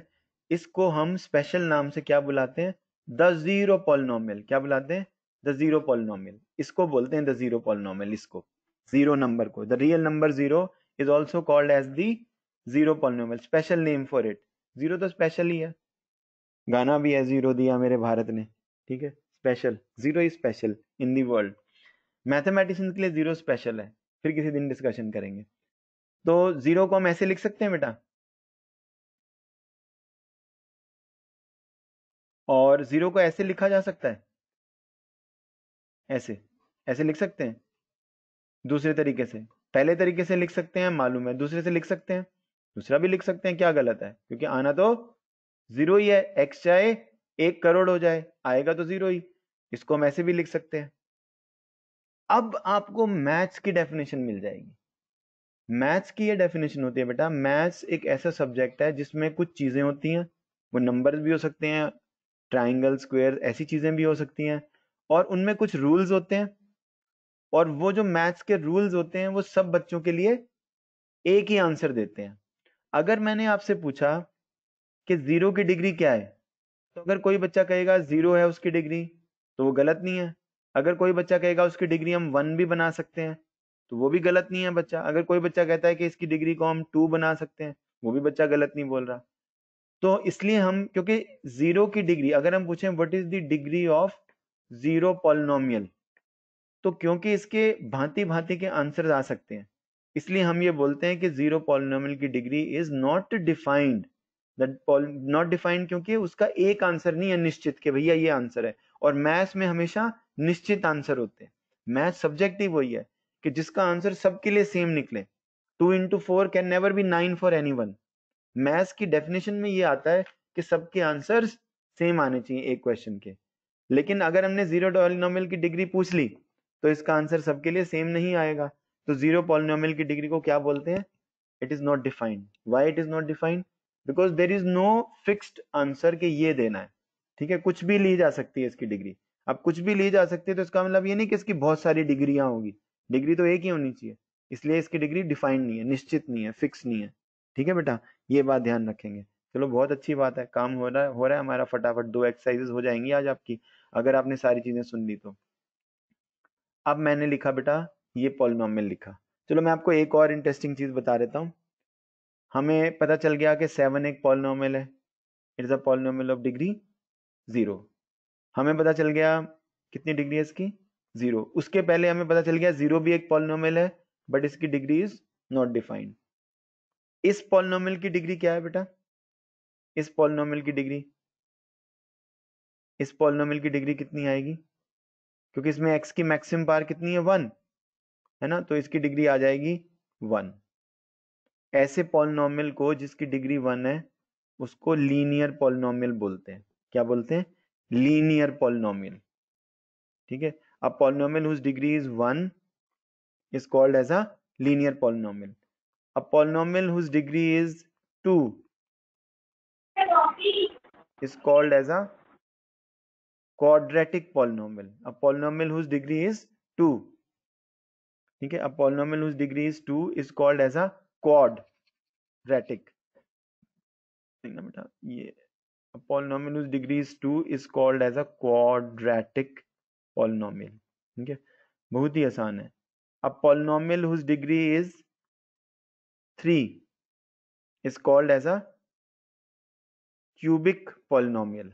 इसको हम स्पेशल नाम से क्या बुलाते हैं द जीरो पॉलिनोमियल क्या बुलाते हैं द जीरो पॉलिनोमियल इसको बोलते हैं द जीरो पॉलिनोमियल इसको जीरो नंबर को the real number zero is also called as the zero polynomial special name for it zero तो स्पेशल ही है गाना भी है जीरो दिया मेरे भारत ने ठीक है special zero is special in the world mathematician के लिए जीरो स्पेशल है फिर किसी दिन डिस्कशन करेंगे तो जीरो को हम ऐसे लिख सकते हैं बेटा और जीरो को ऐसे लिखा जा सकता है ऐसे ऐसे लिख सकते हैं दूसरे तरीके से पहले तरीके से लिख सकते हैं मालूम है दूसरे से लिख सकते हैं दूसरा भी लिख सकते हैं क्या गलत है क्योंकि आना तो जीरो ही है एक्स चाहे एक करोड़ हो जाए आएगा तो जीरो ही इसको हम ऐसे भी लिख सकते हैं अब आपको मैथ्स की डेफिनेशन मिल जाएगी मैथ्स की ये डेफिनेशन होती है बेटा मैथ्स एक ऐसा सब्जेक्ट है जिसमें कुछ चीज़ें होती हैं वो नंबर्स भी हो सकते हैं ट्राइंगल स्क्वेयर ऐसी चीज़ें भी हो सकती हैं और उनमें कुछ रूल्स होते हैं और वो जो मैथ्स के रूल्स होते हैं वो सब बच्चों के लिए एक ही आंसर देते हैं अगर मैंने आपसे पूछा कि ज़ीरो की डिग्री क्या है तो अगर कोई बच्चा कहेगा ज़ीरो है उसकी डिग्री तो वो गलत नहीं है अगर कोई बच्चा कहेगा उसकी डिग्री हम वन भी बना सकते हैं तो वो भी गलत नहीं है बच्चा अगर कोई बच्चा कहता है कि इसकी डिग्री को हम टू बना सकते हैं वो भी बच्चा गलत नहीं बोल रहा तो इसलिए हम क्योंकि जीरो की डिग्री अगर हम पूछें what is the degree of zero polynomial तो क्योंकि इसके भांति भांति के आंसर आ सकते हैं इसलिए हम ये बोलते हैं कि जीरो पॉलिनोमियल की degree is not defined not defined क्योंकि उसका एक आंसर नहीं है निश्चित के भैया ये आंसर है और मैथ्स में हमेशा निश्चित आंसर होते हैं मैथ सब्जेक्टिव वही है कि जिसका आंसर सबके लिए सेम निकले two into four can never be nine for any one maths की डेफिनेशन में ये आता है कि सबके आंसर सेम आने चाहिए एक क्वेश्चन के लेकिन अगर हमने जीरो पॉलिनोमियल की डिग्री पूछ ली तो इसका आंसर सबके लिए सेम नहीं आएगा तो जीरो पॉलिनोमियल की डिग्री को क्या बोलते हैं it is not defined why it is not defined because there is no fixed answer के ये देना है ठीक है कुछ भी ली जा सकती है इसकी डिग्री आप कुछ भी ली जा सकते हैं तो इसका मतलब ये नहीं कि इसकी बहुत सारी डिग्रियां होगी डिग्री तो एक ही होनी चाहिए इसलिए इसकी डिग्री डिफाइंड नहीं है निश्चित नहीं है फिक्स नहीं है ठीक है बेटा ये बात ध्यान रखेंगे चलो बहुत अच्छी बात है काम हो रहा है हो रहा है हमारा फटाफट दो एक्सरसाइजेस हो जाएंगी आज आपकी अगर आपने सारी चीजें सुन ली तो अब मैंने लिखा बेटा ये पॉलिनॉमियल लिखा चलो मैं आपको एक और इंटरेस्टिंग चीज बता देता हूँ हमें पता चल गया कि सेवन एक पॉलिनॉमियल है it is a polynomial of degree zero हमें पता चल गया कितनी डिग्री है इसकी जीरो उसके पहले हमें पता चल गया जीरो भी एक पॉलिनोमियल है बट इसकी डिग्री इज नॉट डिफाइंड इस पॉलिनोमियल की डिग्री क्या है बेटा इस पॉलिनोमियल की डिग्री इस पॉलिनोमियल की डिग्री कितनी आएगी क्योंकि इसमें एक्स की मैक्सिमम पार कितनी है वन है ना तो इसकी डिग्री आ जाएगी वन ऐसे पॉलिनोमियल को जिसकी डिग्री वन है उसको लीनियर पॉलिनोमियल बोलते हैं क्या बोलते हैं लीनियर पॉलिनोमियल ठीक है अब polynomial whose degree is one is called as a linear polynomial अब polynomial whose degree is two is called as a quadratic polynomial अब polynomial whose degree is two ठीक है अब polynomial whose degree is two is called as a quadratic बेटा ये polynomial उस degrees two is called as a quadratic polynomial ठीक है बहुत ही आसान है अब polynomial whose degree is three is called as a cubic polynomial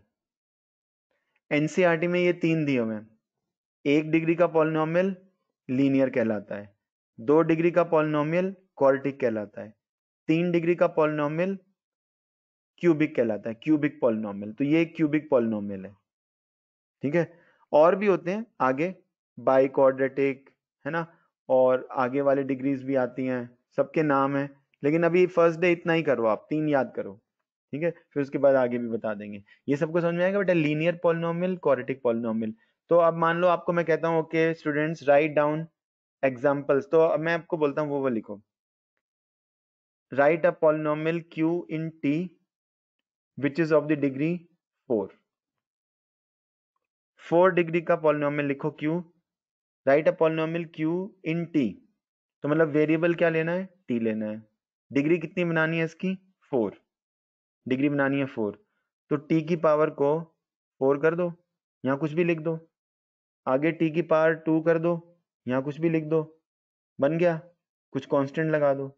NCERT में ये तीन दिए हुए हैं एक डिग्री का पॉलिनोमियल लीनियर कहलाता है दो डिग्री का पॉलिनोमियल क्वार्टिक कहलाता है तीन डिग्री का पॉलिनोमियल क्यूबिक कहलाता है क्यूबिक पॉलिनोमियल तो ये क्यूबिक पॉलिनोमियल है ठीक है और भी होते हैं आगे बाइकॉर्डेटिक है ना और आगे वाले डिग्रीज भी आती हैं सबके नाम है लेकिन अभी फर्स्ट डे इतना ही करो आप तीन याद करो ठीक है फिर उसके बाद आगे भी बता देंगे ये सबको समझ में आएगा बेटा लीनियर पॉलिनोमियल क्वारेटिक पॉलिनोमियल तो अब मान लो आपको मैं कहता हूँ okay students write down examples तो अब मैं आपको बोलता हूँ वो वो लिखो write a polynomial q in t which is of the degree four four degree का पॉलिनोमियल लिखो q write a polynomial q in t तो मतलब वेरिएबल क्या लेना है टी लेना है डिग्री कितनी बनानी है इसकी फोर डिग्री बनानी है फोर तो टी की पावर को फोर कर दो यहाँ कुछ भी लिख दो आगे टी की पावर टू कर दो यहाँ कुछ भी लिख दो बन गया कुछ कांस्टेंट लगा दो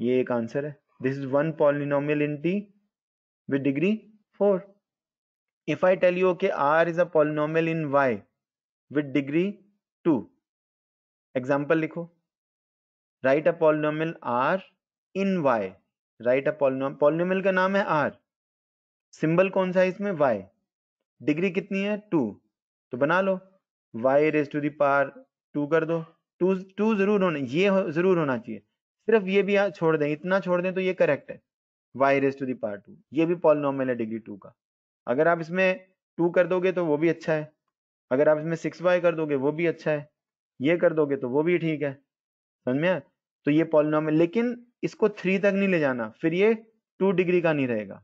ये एक आंसर है this is one polynomial in t with degree 4. If I tell you, okay, R is a polynomial in Y with degree 2. Example लिखो. Write a polynomial R in Y. Write a polynomial. Polynomial का नाम है R. Symbol कौन सा है इसमें Y. Degree कितनी है टू तो बना लो y raise to the power two कर दो टू टू जरूर होना ये हो, जरूर होना चाहिए सिर्फ ये भी छोड़ दें इतना छोड़ दें तो ये करेक्ट है y raise to the power two ये भी पॉलिनोमल है डिग्री टू का अगर आप इसमें टू कर दोगे तो वो भी अच्छा है अगर आप इसमें सिक्स वाई कर दोगे वो भी अच्छा है ये कर दोगे तो वो भी ठीक है समझ में तो ये पॉलिनॉम लेकिन इसको थ्री तक नहीं ले जाना फिर ये टू डिग्री का नहीं रहेगा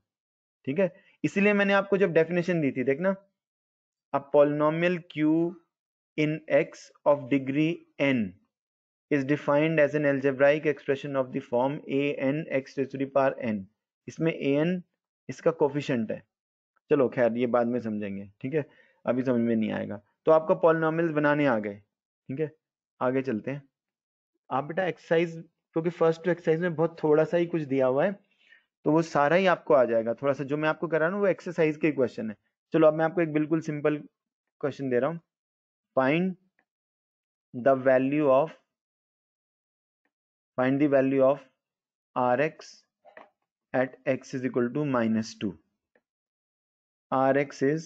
ठीक है इसीलिए मैंने आपको जब डेफिनेशन दी थी देखना अब polynomial q in x of degree n is defined as an algebraic expression of the form a n x to the power n इसमें ए एन इसका कोफिशेंट है चलो खैर ये बाद में समझेंगे ठीक है अभी समझ में नहीं आएगा तो आपका पॉलिनॉमिल्स बनाने आ गए ठीक है आगे चलते हैं आप बेटा एक्सरसाइज क्योंकि फर्स्ट टू एक्सरसाइज में बहुत थोड़ा सा ही कुछ दिया हुआ है तो वो सारा ही आपको आ जाएगा थोड़ा सा जो मैं आपको करा रहा हूँ वो एक्सरसाइज के क्वेश्चन है चलो अब मैं आपको एक बिल्कुल सिंपल क्वेश्चन दे रहा हूँ find the value of find the value of r x at x is equal to minus 2 rx is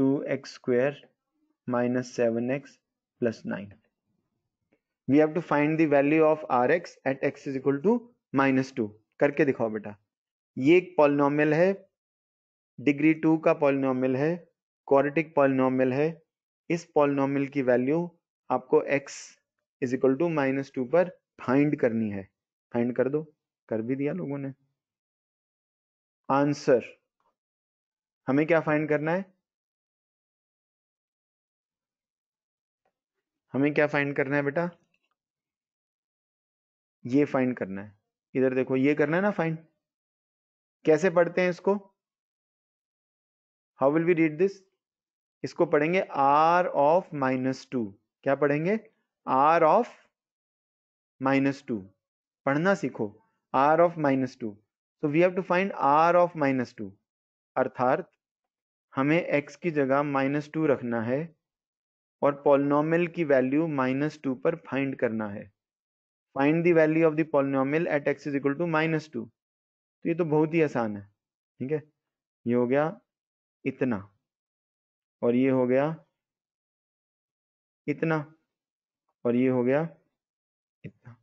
2x square minus 7x plus 9 we have to find the value of rx at x is equal to minus two करके दिखाओ बेटा ये एक polynomial है degree two का polynomial है quadratic polynomial है इस पॉलिनॉमियल की वैल्यू आपको x is equal to minus two पर फाइंड करनी है फाइंड कर दो कर भी दिया लोगों ने आंसर हमें क्या फाइंड करना है हमें क्या फाइंड करना है बेटा ये फाइंड करना है इधर देखो ये करना है ना फाइंड कैसे पढ़ते हैं इसको how will we read this इसको पढ़ेंगे आर ऑफ माइनस टू क्या पढ़ेंगे आर ऑफ माइनस टू पढ़ना सीखो r of minus two so we have to find r of minus two अर्थात हमें एक्स की जगह माइनस टू रखना है और पॉलिनोमियल की वैल्यू माइनस टू पर फाइंड करना है find the value of the polynomial at x is equal to minus two तो ये तो बहुत ही आसान है ठीक है ये हो गया इतना और ये हो गया इतना और ये हो गया इतना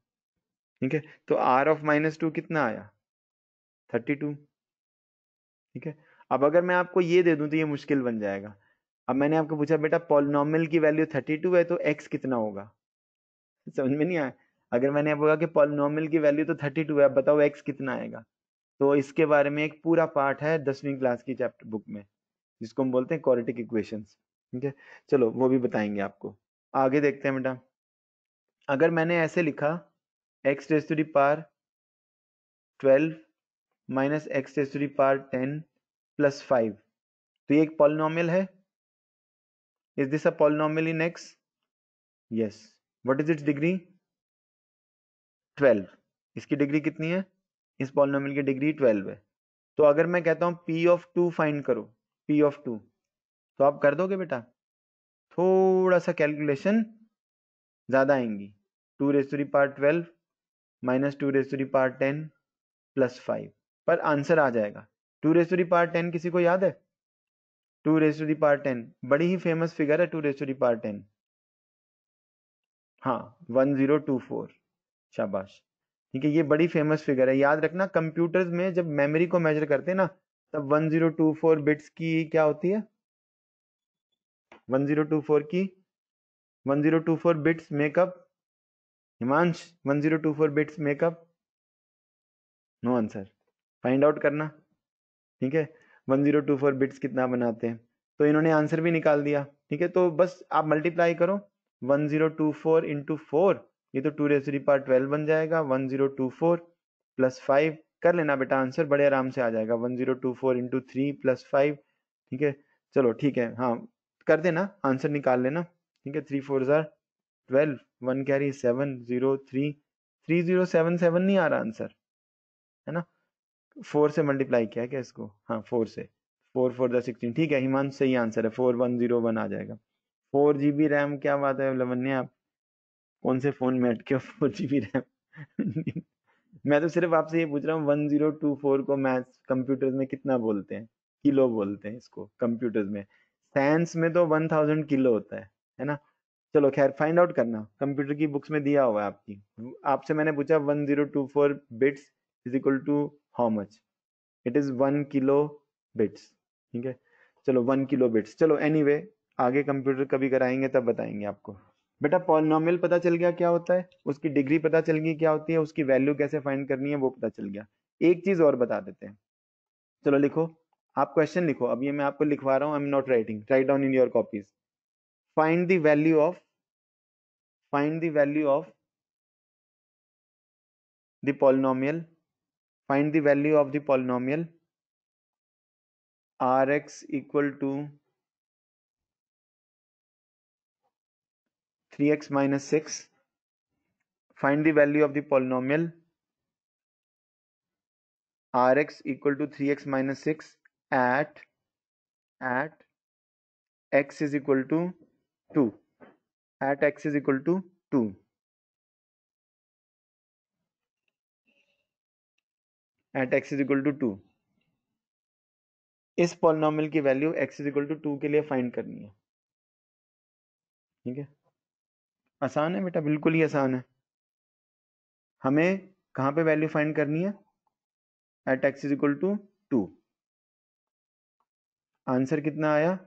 ठीक है तो आर ऑफ माइनस टू कितना आया थर्टी टू ठीक है अब अगर मैं आपको ये दे दूं तो ये मुश्किल बन जाएगा अब मैंने आपको पूछा बेटा पॉलिनॉमियल की वैल्यू थर्टी टू है तो एक्स कितना होगा समझ में नहीं आया अगर मैंने आपको कहा कि पॉलिनॉमियल की वैल्यू तो थर्टी टू है अब बताओ एक्स कितना आएगा तो इसके बारे में एक पूरा पार्ट है दसवीं क्लास की चैप्टर बुक में जिसको हम बोलते हैं क्वालिटिक इक्वेशन ठीक है चलो वो भी बताएंगे आपको आगे देखते हैं बेटा अगर मैंने ऐसे लिखा x raise to the power twelve minus x raise to the power ten plus five तो ये एक पॉलिनॉमियल है is this a polynomial in x yes what is its degree twelve इसकी डिग्री कितनी है इस पॉलिनॉमियल की डिग्री ट्वेल्व है तो अगर मैं कहता हूं पी ऑफ टू फाइंड करो पी ऑफ टू तो आप कर दोगे बेटा थोड़ा सा कैलकुलेशन ज्यादा आएंगी two raise to the power power twelve minus two raise to the power ten plus five पर आंसर आ जाएगा two raise to the power ten किसी को याद है two raise to the power ten बड़ी ही फेमस फिगर है two raise to the power ten हाँ वन जीरो टू फोर शाबाश ठीक है ये बड़ी फेमस फिगर है याद रखना कंप्यूटर्स में जब मेमोरी को मेजर करते हैं ना तब one zero two four bits की क्या होती है वन जीरो टू फोर की one zero two four bits make up Himansh 1024 bits make up no answer find out करना ठीक है 1024 बिट्स कितना बनाते हैं तो इन्होंने आंसर भी निकाल दिया ठीक है तो बस आप मल्टीप्लाई करो 1024 zero two four into four ये तो टू रेसरी पार ट्वेल्व बन जाएगा 1024 zero two four plus five कर लेना बेटा आंसर बड़े आराम से आ जाएगा 1024 zero two four into three plus five ठीक है चलो ठीक है हाँ कर देना आंसर निकाल लेना ठीक है three four are twelve one carry seven zero three three zero seven seven नहीं आ रहा आंसर है ना फोर से मल्टीप्लाई किया क्या इसको हाँ फोर से फोर फोर द सिक्सटीन ठीक है हिमान सही आंसर है फोर वन जीरो वन आ जाएगा फोर जी बी रैम क्या बात है लवन्य आप कौन से फ़ोन में अटके हो फोर जी बी रैम मैं तो सिर्फ आपसे ये पूछ रहा हूँ वन जीरो टू फोर को मैथ कंप्यूटर्स में कितना बोलते हैं किलो बोलते हैं इसको कंप्यूटर्स में साइंस में तो वन थाउजेंड किलो होता है है ना चलो खैर फाइंड आउट करना कंप्यूटर की बुक्स में दिया हुआ है आपकी आपसे मैंने पूछा one zero two four bits is equal to how much it is one kilo bits ठीक है चलो वन किलो बिट्स चलो एनी anyway, आगे कंप्यूटर कभी कराएंगे तब बताएंगे आपको बेटा पॉलिनोमियल पता चल गया क्या होता है उसकी डिग्री पता चल गई क्या होती है उसकी वैल्यू कैसे फाइंड करनी है वो पता चल गया एक चीज और बता देते हैं चलो लिखो आप क्वेश्चन लिखो अभी मैं आपको लिखवा रहा हूँ I am not writing write down in your copies find the value of find the value of the polynomial find the value of the polynomial rx equal to 3x minus 6 find the value of the polynomial rx equal to 3x minus 6 at at x is equal to two at x is equal to two at x is equal to two इस polynomial की value x is equal to two के लिए find करनी है ठीक है आसान है बेटा बिल्कुल ही आसान है हमें कहां पे वैल्यू फाइंड करनी है at x is equal to two answer कितना आया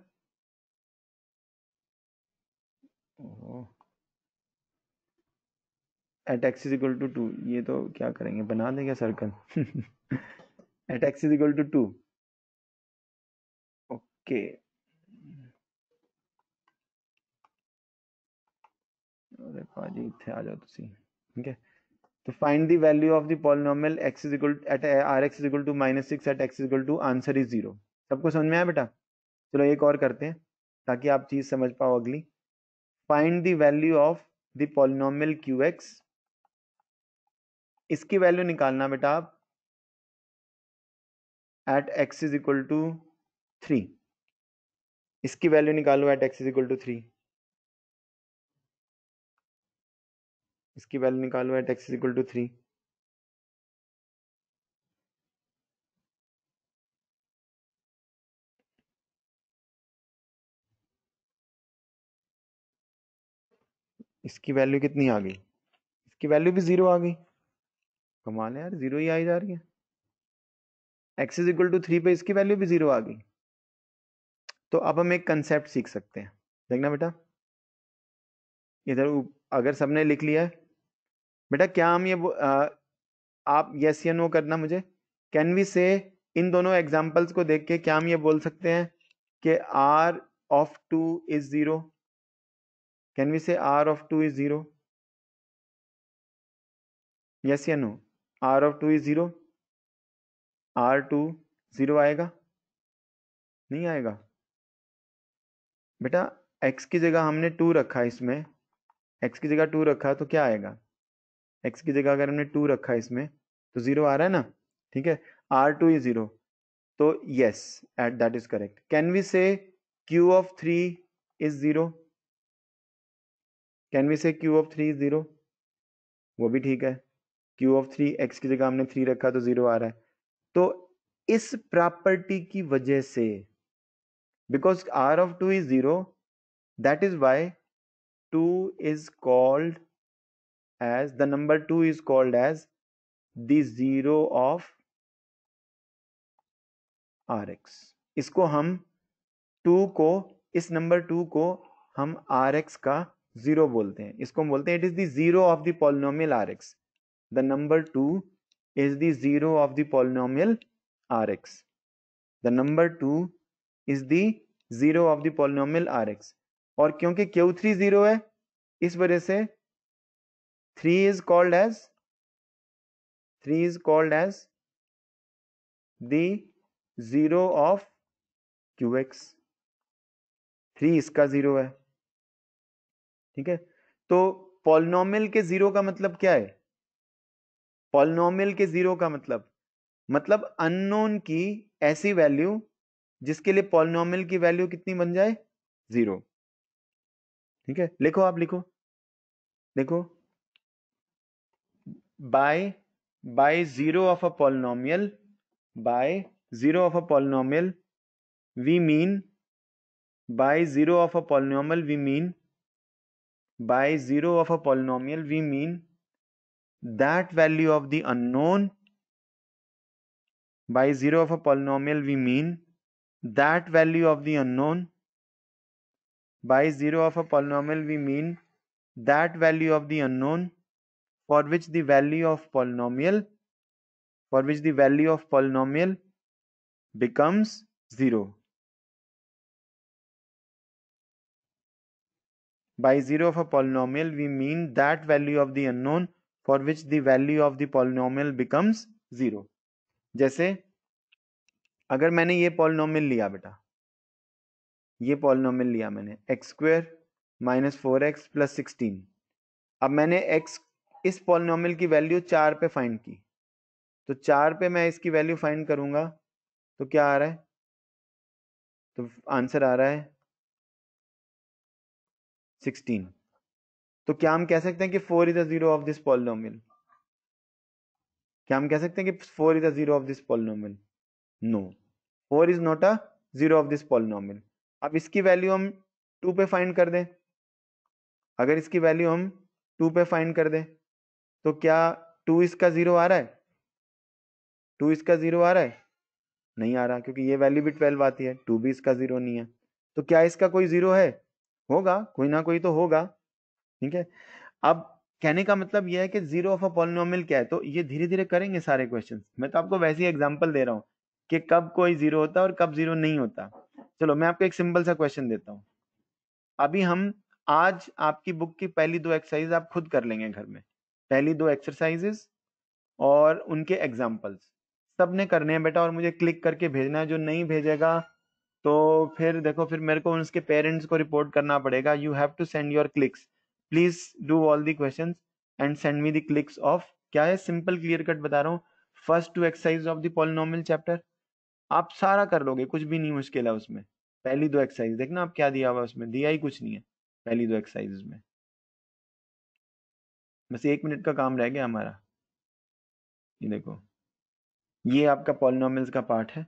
at x is equal to two ये तो क्या करेंगे बना देंगे circle at x is equal to two okay अरे पाजी इतने आ जाओ तुम ठीक है तो find the value of the polynomial x is equal at r x is equal to minus six at x is equal to answer is zero सबको समझ में आया बेटा चलो एक और करते हैं ताकि आप चीज़ समझ पाओ अगली find the value of the polynomial q x इसकी वैल्यू निकालना बेटा आप at x is equal to three इसकी वैल्यू निकालो at x is equal to three इसकी वैल्यू निकालो at x is equal to three इसकी वैल्यू कितनी आ गई इसकी वैल्यू भी जीरो आ गई कमाल है यार जीरो ही आई जा रही है x is equal to three पे इसकी वैल्यू भी जीरो आ गई तो अब हम एक कंसेप्ट सीख सकते हैं देखना बेटा इधर अगर सबने लिख लिया है बेटा क्या हम ये आ, आप यस या नो करना मुझे कैन वी से इन दोनों एग्जाम्पल्स को देख के क्या हम ये बोल सकते हैं कि r of two is zero Can we say R of 2 is 0? Yes या no? R of 2 is 0? R2 0 आएगा नहीं आएगा बेटा x की जगह हमने 2 रखा इसमें x की जगह 2 रखा तो क्या आएगा x की जगह अगर हमने 2 रखा इसमें तो 0 आ रहा है ना ठीक है R2 टू इज ज़ीरो तो yes at that is correct can we say Q of three is zero can we say q of three zero वो भी ठीक है क्यू ऑफ थ्री एक्स की जगह हमने थ्री रखा तो ज़ीरो आ रहा है तो इस प्रॉपर्टी की वजह से because r of two is zero that is why two is called as the number two is called as the zero of r x इसको हम टू को इस नंबर टू को हम आर एक्स का जीरो बोलते हैं इसको हम बोलते हैं it is zero of the polynomial r x the number two is zero of the polynomial r x the number two is zero of the polynomial r x और क्योंकि q three zero है इस वजह से three is called as three is called as zero of q x three इसका zero है ठीक है तो पॉलिनोमियल के जीरो का मतलब क्या है पॉलिनोमियल के जीरो का मतलब मतलब अननोन की ऐसी वैल्यू जिसके लिए पॉलिनोमियल की वैल्यू कितनी बन जाए जीरो ठीक है लिखो आप लिखो देखो by by zero of a polynomial by zero of a polynomial we mean by zero of a polynomial we mean by 0 of a polynomial we mean that value of the unknown by 0 of a polynomial we mean that value of the unknown by 0 of a polynomial we mean that value of the unknown for which the value of polynomial for which the value of polynomial becomes 0 By zero of a polynomial, we mean that value of the unknown for which the value of the polynomial becomes 0. जैसे अगर मैंने ये polynomial लिया बेटा ये polynomial लिया मैंने x square minus four x plus sixteen अब मैंने एक्स इस पॉलिनोमियल की वैल्यू चार पे फाइंड की तो चार पे मैं इसकी वैल्यू फाइंड करूंगा तो क्या आ रहा है तो आंसर आ रहा है सिक्सटीन तो क्या हम कह सकते हैं कि four is zero of this polynomial क्या हम कह सकते हैं कि four is zero of this polynomial no four is not a zero of this polynomial अब इसकी वैल्यू हम टू पे फाइंड कर दें अगर इसकी वैल्यू हम टू पे फाइंड कर दें तो क्या टू इसका जीरो आ रहा है टू इसका जीरो आ रहा है नहीं आ रहा क्योंकि ये वैल्यू भी ट्वेल्व आती है टू भी इसका जीरो नहीं है तो क्या इसका कोई जीरो है होगा कोई ना कोई तो होगा ठीक है अब कहने का मतलब यह है कि जीरो ऑफ अ पॉलिनोमियल क्या है तो ये धीरे धीरे करेंगे सारे क्वेश्चन मैं तो आपको वैसे ही एग्जाम्पल दे रहा हूँ कि कब कोई जीरो होता है और कब जीरो नहीं होता चलो मैं आपको एक सिंपल सा क्वेश्चन देता हूँ अभी हम आज आपकी बुक की पहली दो एक्सरसाइज आप खुद कर लेंगे घर में पहली दो एक्सरसाइजेस और उनके एग्जाम्पल्स सब ने करने हैं बेटा और मुझे क्लिक करके भेजना है जो नहीं भेजेगा तो फिर देखो फिर मेरे को उसके पेरेंट्स को रिपोर्ट करना पड़ेगा you have to send your clicks please do all the question and send me clicks of क्या है सिंपल क्लियर कट बता रहा हूँ first two exercise of the polynomial chapter आप सारा कर लोगे कुछ भी नहीं मुश्किल है उसमें पहली दो एक्सरसाइज देखना आप क्या दिया हुआ उसमें दिया ही कुछ नहीं है पहली दो एक्सरसाइज में बस एक मिनट का काम रह गया हमारा ये देखो ये आपका पॉलिनोमल्स का पार्ट है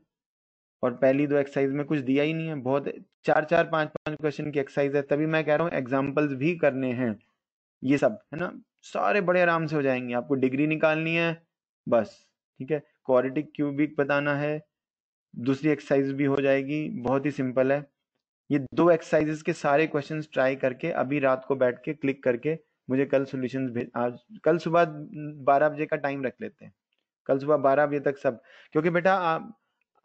और पहली दो एक्सरसाइज में कुछ दिया ही नहीं है बहुत चार चार पांच पांच क्वेश्चन की एक्सरसाइज है तभी मैं कह रहा हूँ एग्जाम्पल्स भी करने हैं ये सब है ना सारे बड़े आराम से हो जाएंगे आपको डिग्री निकालनी है बस ठीक है क्वारिटिक क्यूबिक बताना है दूसरी एक्सरसाइज भी हो जाएगी बहुत ही सिंपल है ये दो एक्सरसाइजेस के सारे क्वेश्चंस ट्राई करके अभी रात को बैठ के क्लिक करके मुझे कल सोल्यूशन आज कल सुबह बारह बजे का टाइम रख लेते हैं कल सुबह बारह बजे तक सब क्योंकि बेटा आप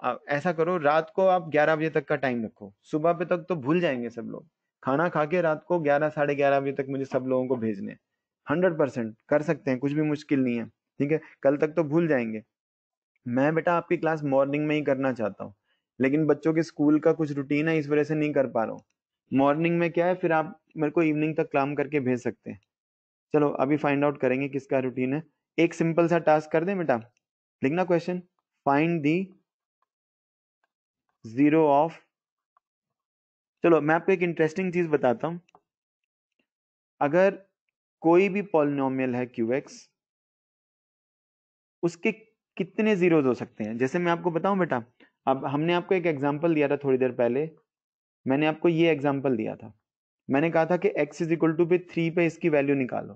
ऐसा करो रात को आप 11 बजे तक का टाइम रखो सुबह पे तक तो भूल जाएंगे सब लोग खाना खा के रात को 11 साढ़े ग्यारह बजे तक मुझे सब लोगों को भेजने हंड्रेड परसेंट कर सकते हैं कुछ भी मुश्किल नहीं है ठीक है कल तक तो भूल जाएंगे मैं बेटा आपकी क्लास मॉर्निंग में ही करना चाहता हूँ लेकिन बच्चों के स्कूल का कुछ रूटीन है इस वजह से नहीं कर पा रहा हूँ मॉर्निंग में क्या है फिर आप मेरे को इवनिंग तक काम करके भेज सकते हैं चलो अभी फाइंड आउट करेंगे किसका रूटीन है एक सिंपल सा टास्क कर दें बेटा लिखना question find the zero of चलो मैं आपको एक इंटरेस्टिंग चीज बताता हूं अगर कोई भी पॉलिनोमियल है क्यू एक्स उसके कितने जीरोज हो सकते हैं जैसे मैं आपको बताऊं बेटा अब हमने आपको एक एग्जाम्पल दिया था थोड़ी देर पहले मैंने आपको ये एग्जाम्पल दिया था मैंने कहा था कि x इज इक्वल टू पे थ्री पे इसकी वैल्यू निकालो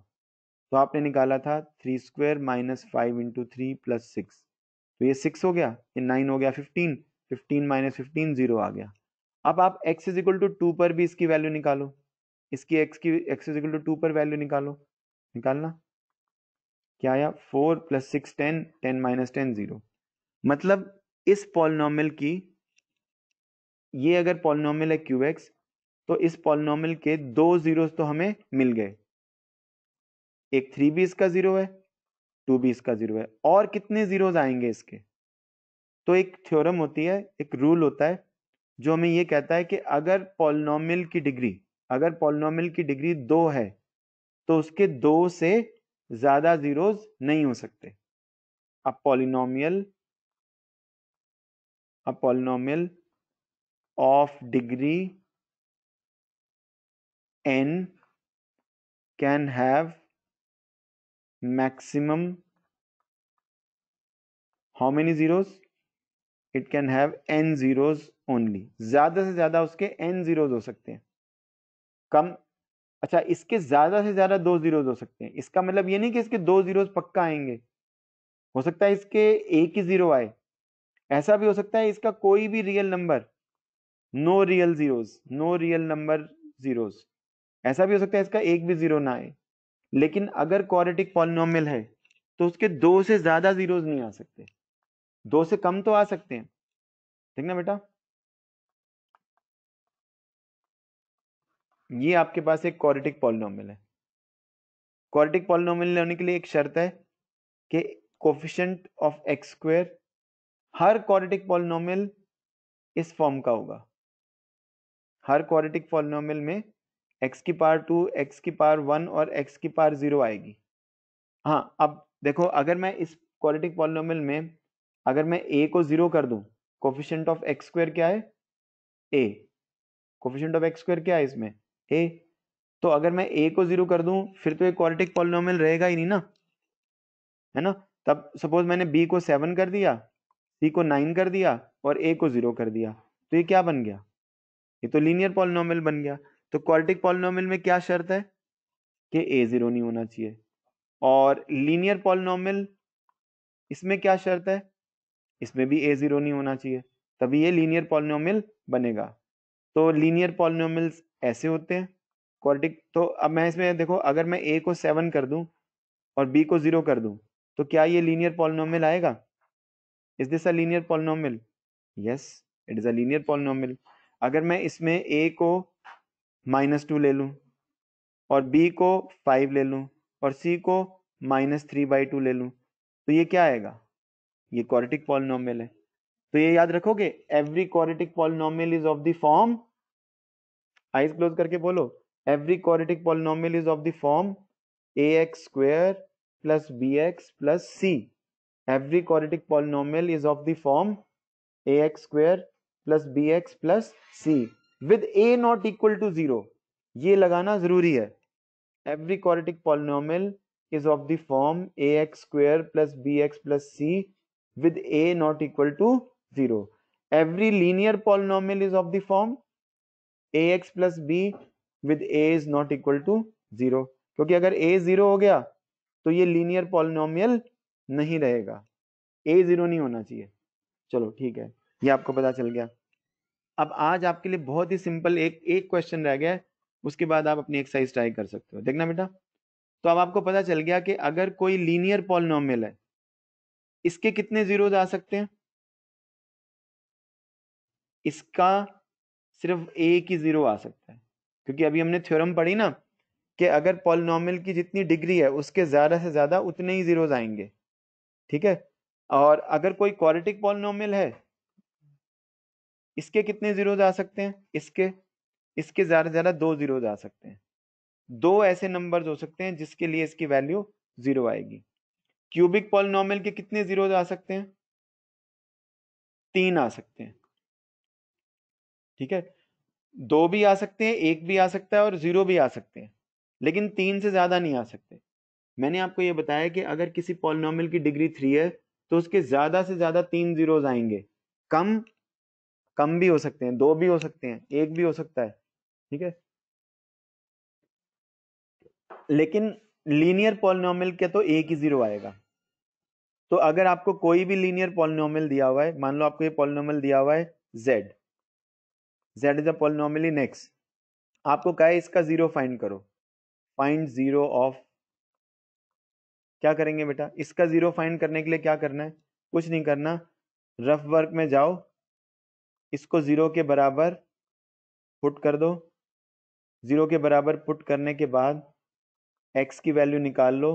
तो आपने निकाला था three square minus five into three plus six तो ये सिक्स हो गया ये नाइन हो गया fifteen fifteen minus fifteen zero आ गया अब आप x is equal to two पर भी इसकी वैल्यू निकालो इसकी एक्स की x is equal to two पर वैल्यू निकालो निकालना क्या आया four plus six ten ten minus ten zero मतलब इस पॉलिनोमियल की ये अगर पॉलिनोमियल है क्यू एक्स तो इस पॉलिनोमियल के दो जीरोस तो हमें मिल गए एक थ्री भी इसका जीरो है टू भी इसका जीरो है और कितने जीरोस आएंगे इसके तो एक थ्योरम होती है एक रूल होता है जो हमें ये कहता है कि अगर पॉलिनोमियल की डिग्री अगर पॉलिनोमियल की डिग्री दो है तो उसके दो से ज़्यादा ज़ीरोज नहीं हो सकते अब polynomial a polynomial of degree n can have maximum how many zeros it can have n zeros only ज़्यादा से ज़्यादा उसके एन जीरोज हो सकते हैं कम अच्छा इसके ज़्यादा से ज़्यादा दो जीरोज हो सकते हैं इसका मतलब ये नहीं कि इसके दो जीरोज पक्का आएंगे हो सकता है इसके एक ही ज़ीरो आए ऐसा भी हो सकता है इसका कोई भी real number no real zeros no real number zeros ऐसा भी हो सकता है इसका एक भी जीरो ना आए लेकिन अगर क्वारिटिक पॉलिनोमियल है तो उसके दो से ज़्यादा जीरोज नहीं आ सकते दो से कम तो आ सकते हैं ठीक ना बेटा ये आपके पास एक क्वारिटिक पॉलिनोमल है क्वारिटिक पॉलिनोमल लेने के लिए एक शर्त है कि कोफिशेंट ऑफ एक्स स्क्वेयर हर क्वारिटिक पॉलिनोमल इस फॉर्म का होगा हर क्वारिटिक पॉलिनोमल में x की पावर टू x की पावर वन और x की पावर जीरो आएगी हाँ अब देखो अगर मैं इस क्वारिटिक पॉलिनोमल में अगर मैं ए को जीरो कर दूं कोफिशेंट ऑफ एक्स स्क्वायर क्या है a coefficient of x square क्या है इसमें ए तो अगर मैं ए को जीरो कर दूं फिर तो एक क्वालिटिक पॉलिनोमियल रहेगा ही नहीं ना है ना तब सपोज मैंने बी को सेवन कर दिया सी को नाइन कर दिया और ए को जीरो कर दिया तो ये क्या बन गया ये तो लीनियर पॉलिनोमल बन गया तो क्वालिटिक पॉलिनोमियल में क्या शर्त है कि ए जीरो नहीं होना चाहिए और लीनियर पॉलिनोमियल इसमें क्या शर्त है इसमें भी ए जीरो नहीं होना चाहिए तभी ये लीनियर पॉलिनोमिल बनेगा तो लीनियर पॉलिनोमिल्स ऐसे होते हैं क्वाड्रिक तो अब मैं इसमें देखो अगर मैं ए को सेवन कर दूं और बी को जीरो कर दूं तो क्या ये लीनियर पॉलिनोमिल आएगा is this a linear polynomial yes it is a linear polynomial अगर मैं इसमें ए को माइनस टू ले लूँ और बी को फाइव ले लूँ और सी को माइनस थ्री बाई टू ले लूँ तो ये क्या आएगा ये क्वारिटिक पॉलिनोमियल है तो ये याद रखोगे every quadratic polynomial is of the form eyes close करके बोलो every quadratic polynomial is of the form a x square plus b x plus c every quadratic polynomial is of the form a x square plus b x plus c with a not equal to zero ये लगाना जरूरी है every quadratic polynomial the form a x square plus b x plus c with a not equal to 0. Linear linear is of of the form ax plus b with a is not equal to 0. क्योंकि अगर ए zero हो गया तो ये linear polynomial नहीं रहेगा ए zero नहीं होना चाहिए चलो ठीक है ये आपको पता चल गया अब आज आपके लिए बहुत ही सिंपल एक एक क्वेश्चन रह गया है उसके बाद आप अपनी एक्सरसाइज ट्राई कर सकते हो देखना बेटा तो अब आपको पता चल गया कि अगर कोई लीनियर पॉलिनोमियल है इसके कितने जीरोज आ सकते हैं इसका सिर्फ एक ही जीरो आ सकता है क्योंकि अभी हमने थ्योरम पढ़ी ना कि अगर पॉलिनॉमियल की जितनी डिग्री है उसके ज़्यादा से ज़्यादा उतने ही जीरोज आएंगे ठीक है और अगर कोई क्वालिटिक पॉलिनॉमियल है इसके कितने जीरोज आ सकते हैं इसके इसके ज़्यादा से ज़्यादा दो जीरोज आ सकते हैं दो ऐसे नंबर्स हो सकते हैं जिसके लिए इसकी वैल्यू ज़ीरो आएगी क्यूबिक पॉलिनोमियल के कितने जीरोज आ सकते हैं तीन आ सकते हैं ठीक है दो भी आ सकते हैं एक भी आ सकता है और जीरो भी आ सकते हैं लेकिन तीन से ज्यादा नहीं आ सकते मैंने आपको यह बताया कि अगर किसी पॉलिनोमियल की डिग्री थ्री है तो उसके ज्यादा से ज्यादा तीन जीरोज आएंगे कम कम भी हो सकते हैं दो भी हो सकते हैं एक भी हो सकता है ठीक है लेकिन लीनियर पॉलिनोमियल के तो एक ही जीरो आएगा तो अगर आपको कोई भी लीनियर पॉलिनोमियल दिया हुआ है मान लो आपको ये पॉलिनोमियल दिया हुआ है z z is a polynomial in x आपको क्या है इसका जीरो फाइंड करो फाइंड जीरो ऑफ क्या करेंगे बेटा इसका जीरो फाइंड करने के लिए क्या करना है कुछ नहीं करना रफ वर्क में जाओ इसको जीरो के बराबर पुट कर दो जीरो के बराबर पुट करने के बाद एक्स की वैल्यू निकाल लो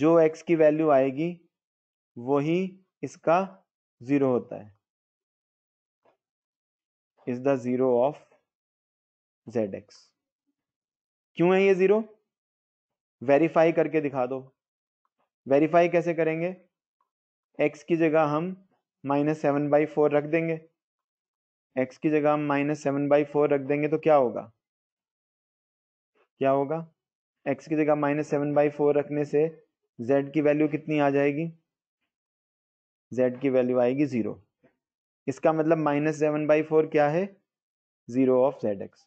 जो एक्स की वैल्यू आएगी वही इसका ज़ीरो होता है is the zero of z x क्यों है ये ज़ीरो वेरीफाई करके दिखा दो वेरीफाई कैसे करेंगे एक्स की जगह हम माइनस सेवन बाई फोर रख देंगे एक्स की जगह हम माइनस सेवन बाई फोर रख देंगे तो क्या होगा क्या होगा एक्स की जगह माइनस सेवन बाई फोर रखने से जेड की वैल्यू कितनी आ जाएगी जेड की वैल्यू आएगी ज़ीरो इसका मतलब माइनस सेवन बाई फोर क्या है ज़ीरो ऑफ जेड एक्स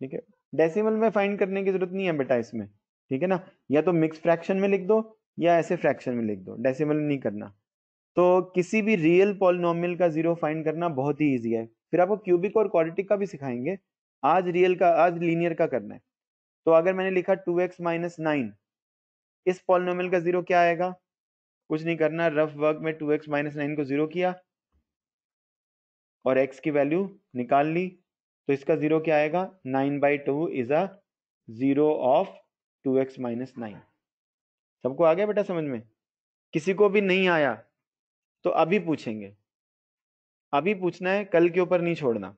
ठीक है डेसिमल में फाइंड करने की ज़रूरत नहीं है बेटा इसमें ठीक है ना या तो मिक्स फ्रैक्शन में लिख दो या ऐसे फ्रैक्शन में लिख दो डेसिमल नहीं करना तो किसी भी रियल पॉलिनोमियल का ज़ीरो फाइंड करना बहुत ही ईजी है फिर आपको क्यूबिक और क्वाड्रेटिक का भी सिखाएंगे आज रियल का आज लीनियर का करना है तो अगर मैंने लिखा टू एक्स माइनस नाइन इस पॉलिनोमियल का जीरो क्या आएगा कुछ नहीं करना रफ वर्क में टू एक्स माइनस नाइन को जीरो किया और एक्स की वैल्यू निकाल ली तो इसका जीरो क्या आएगा nine by two is a zero of two x minus nine सबको आ गया बेटा समझ में किसी को भी नहीं आया तो अभी पूछेंगे अभी पूछना है कल के ऊपर नहीं छोड़ना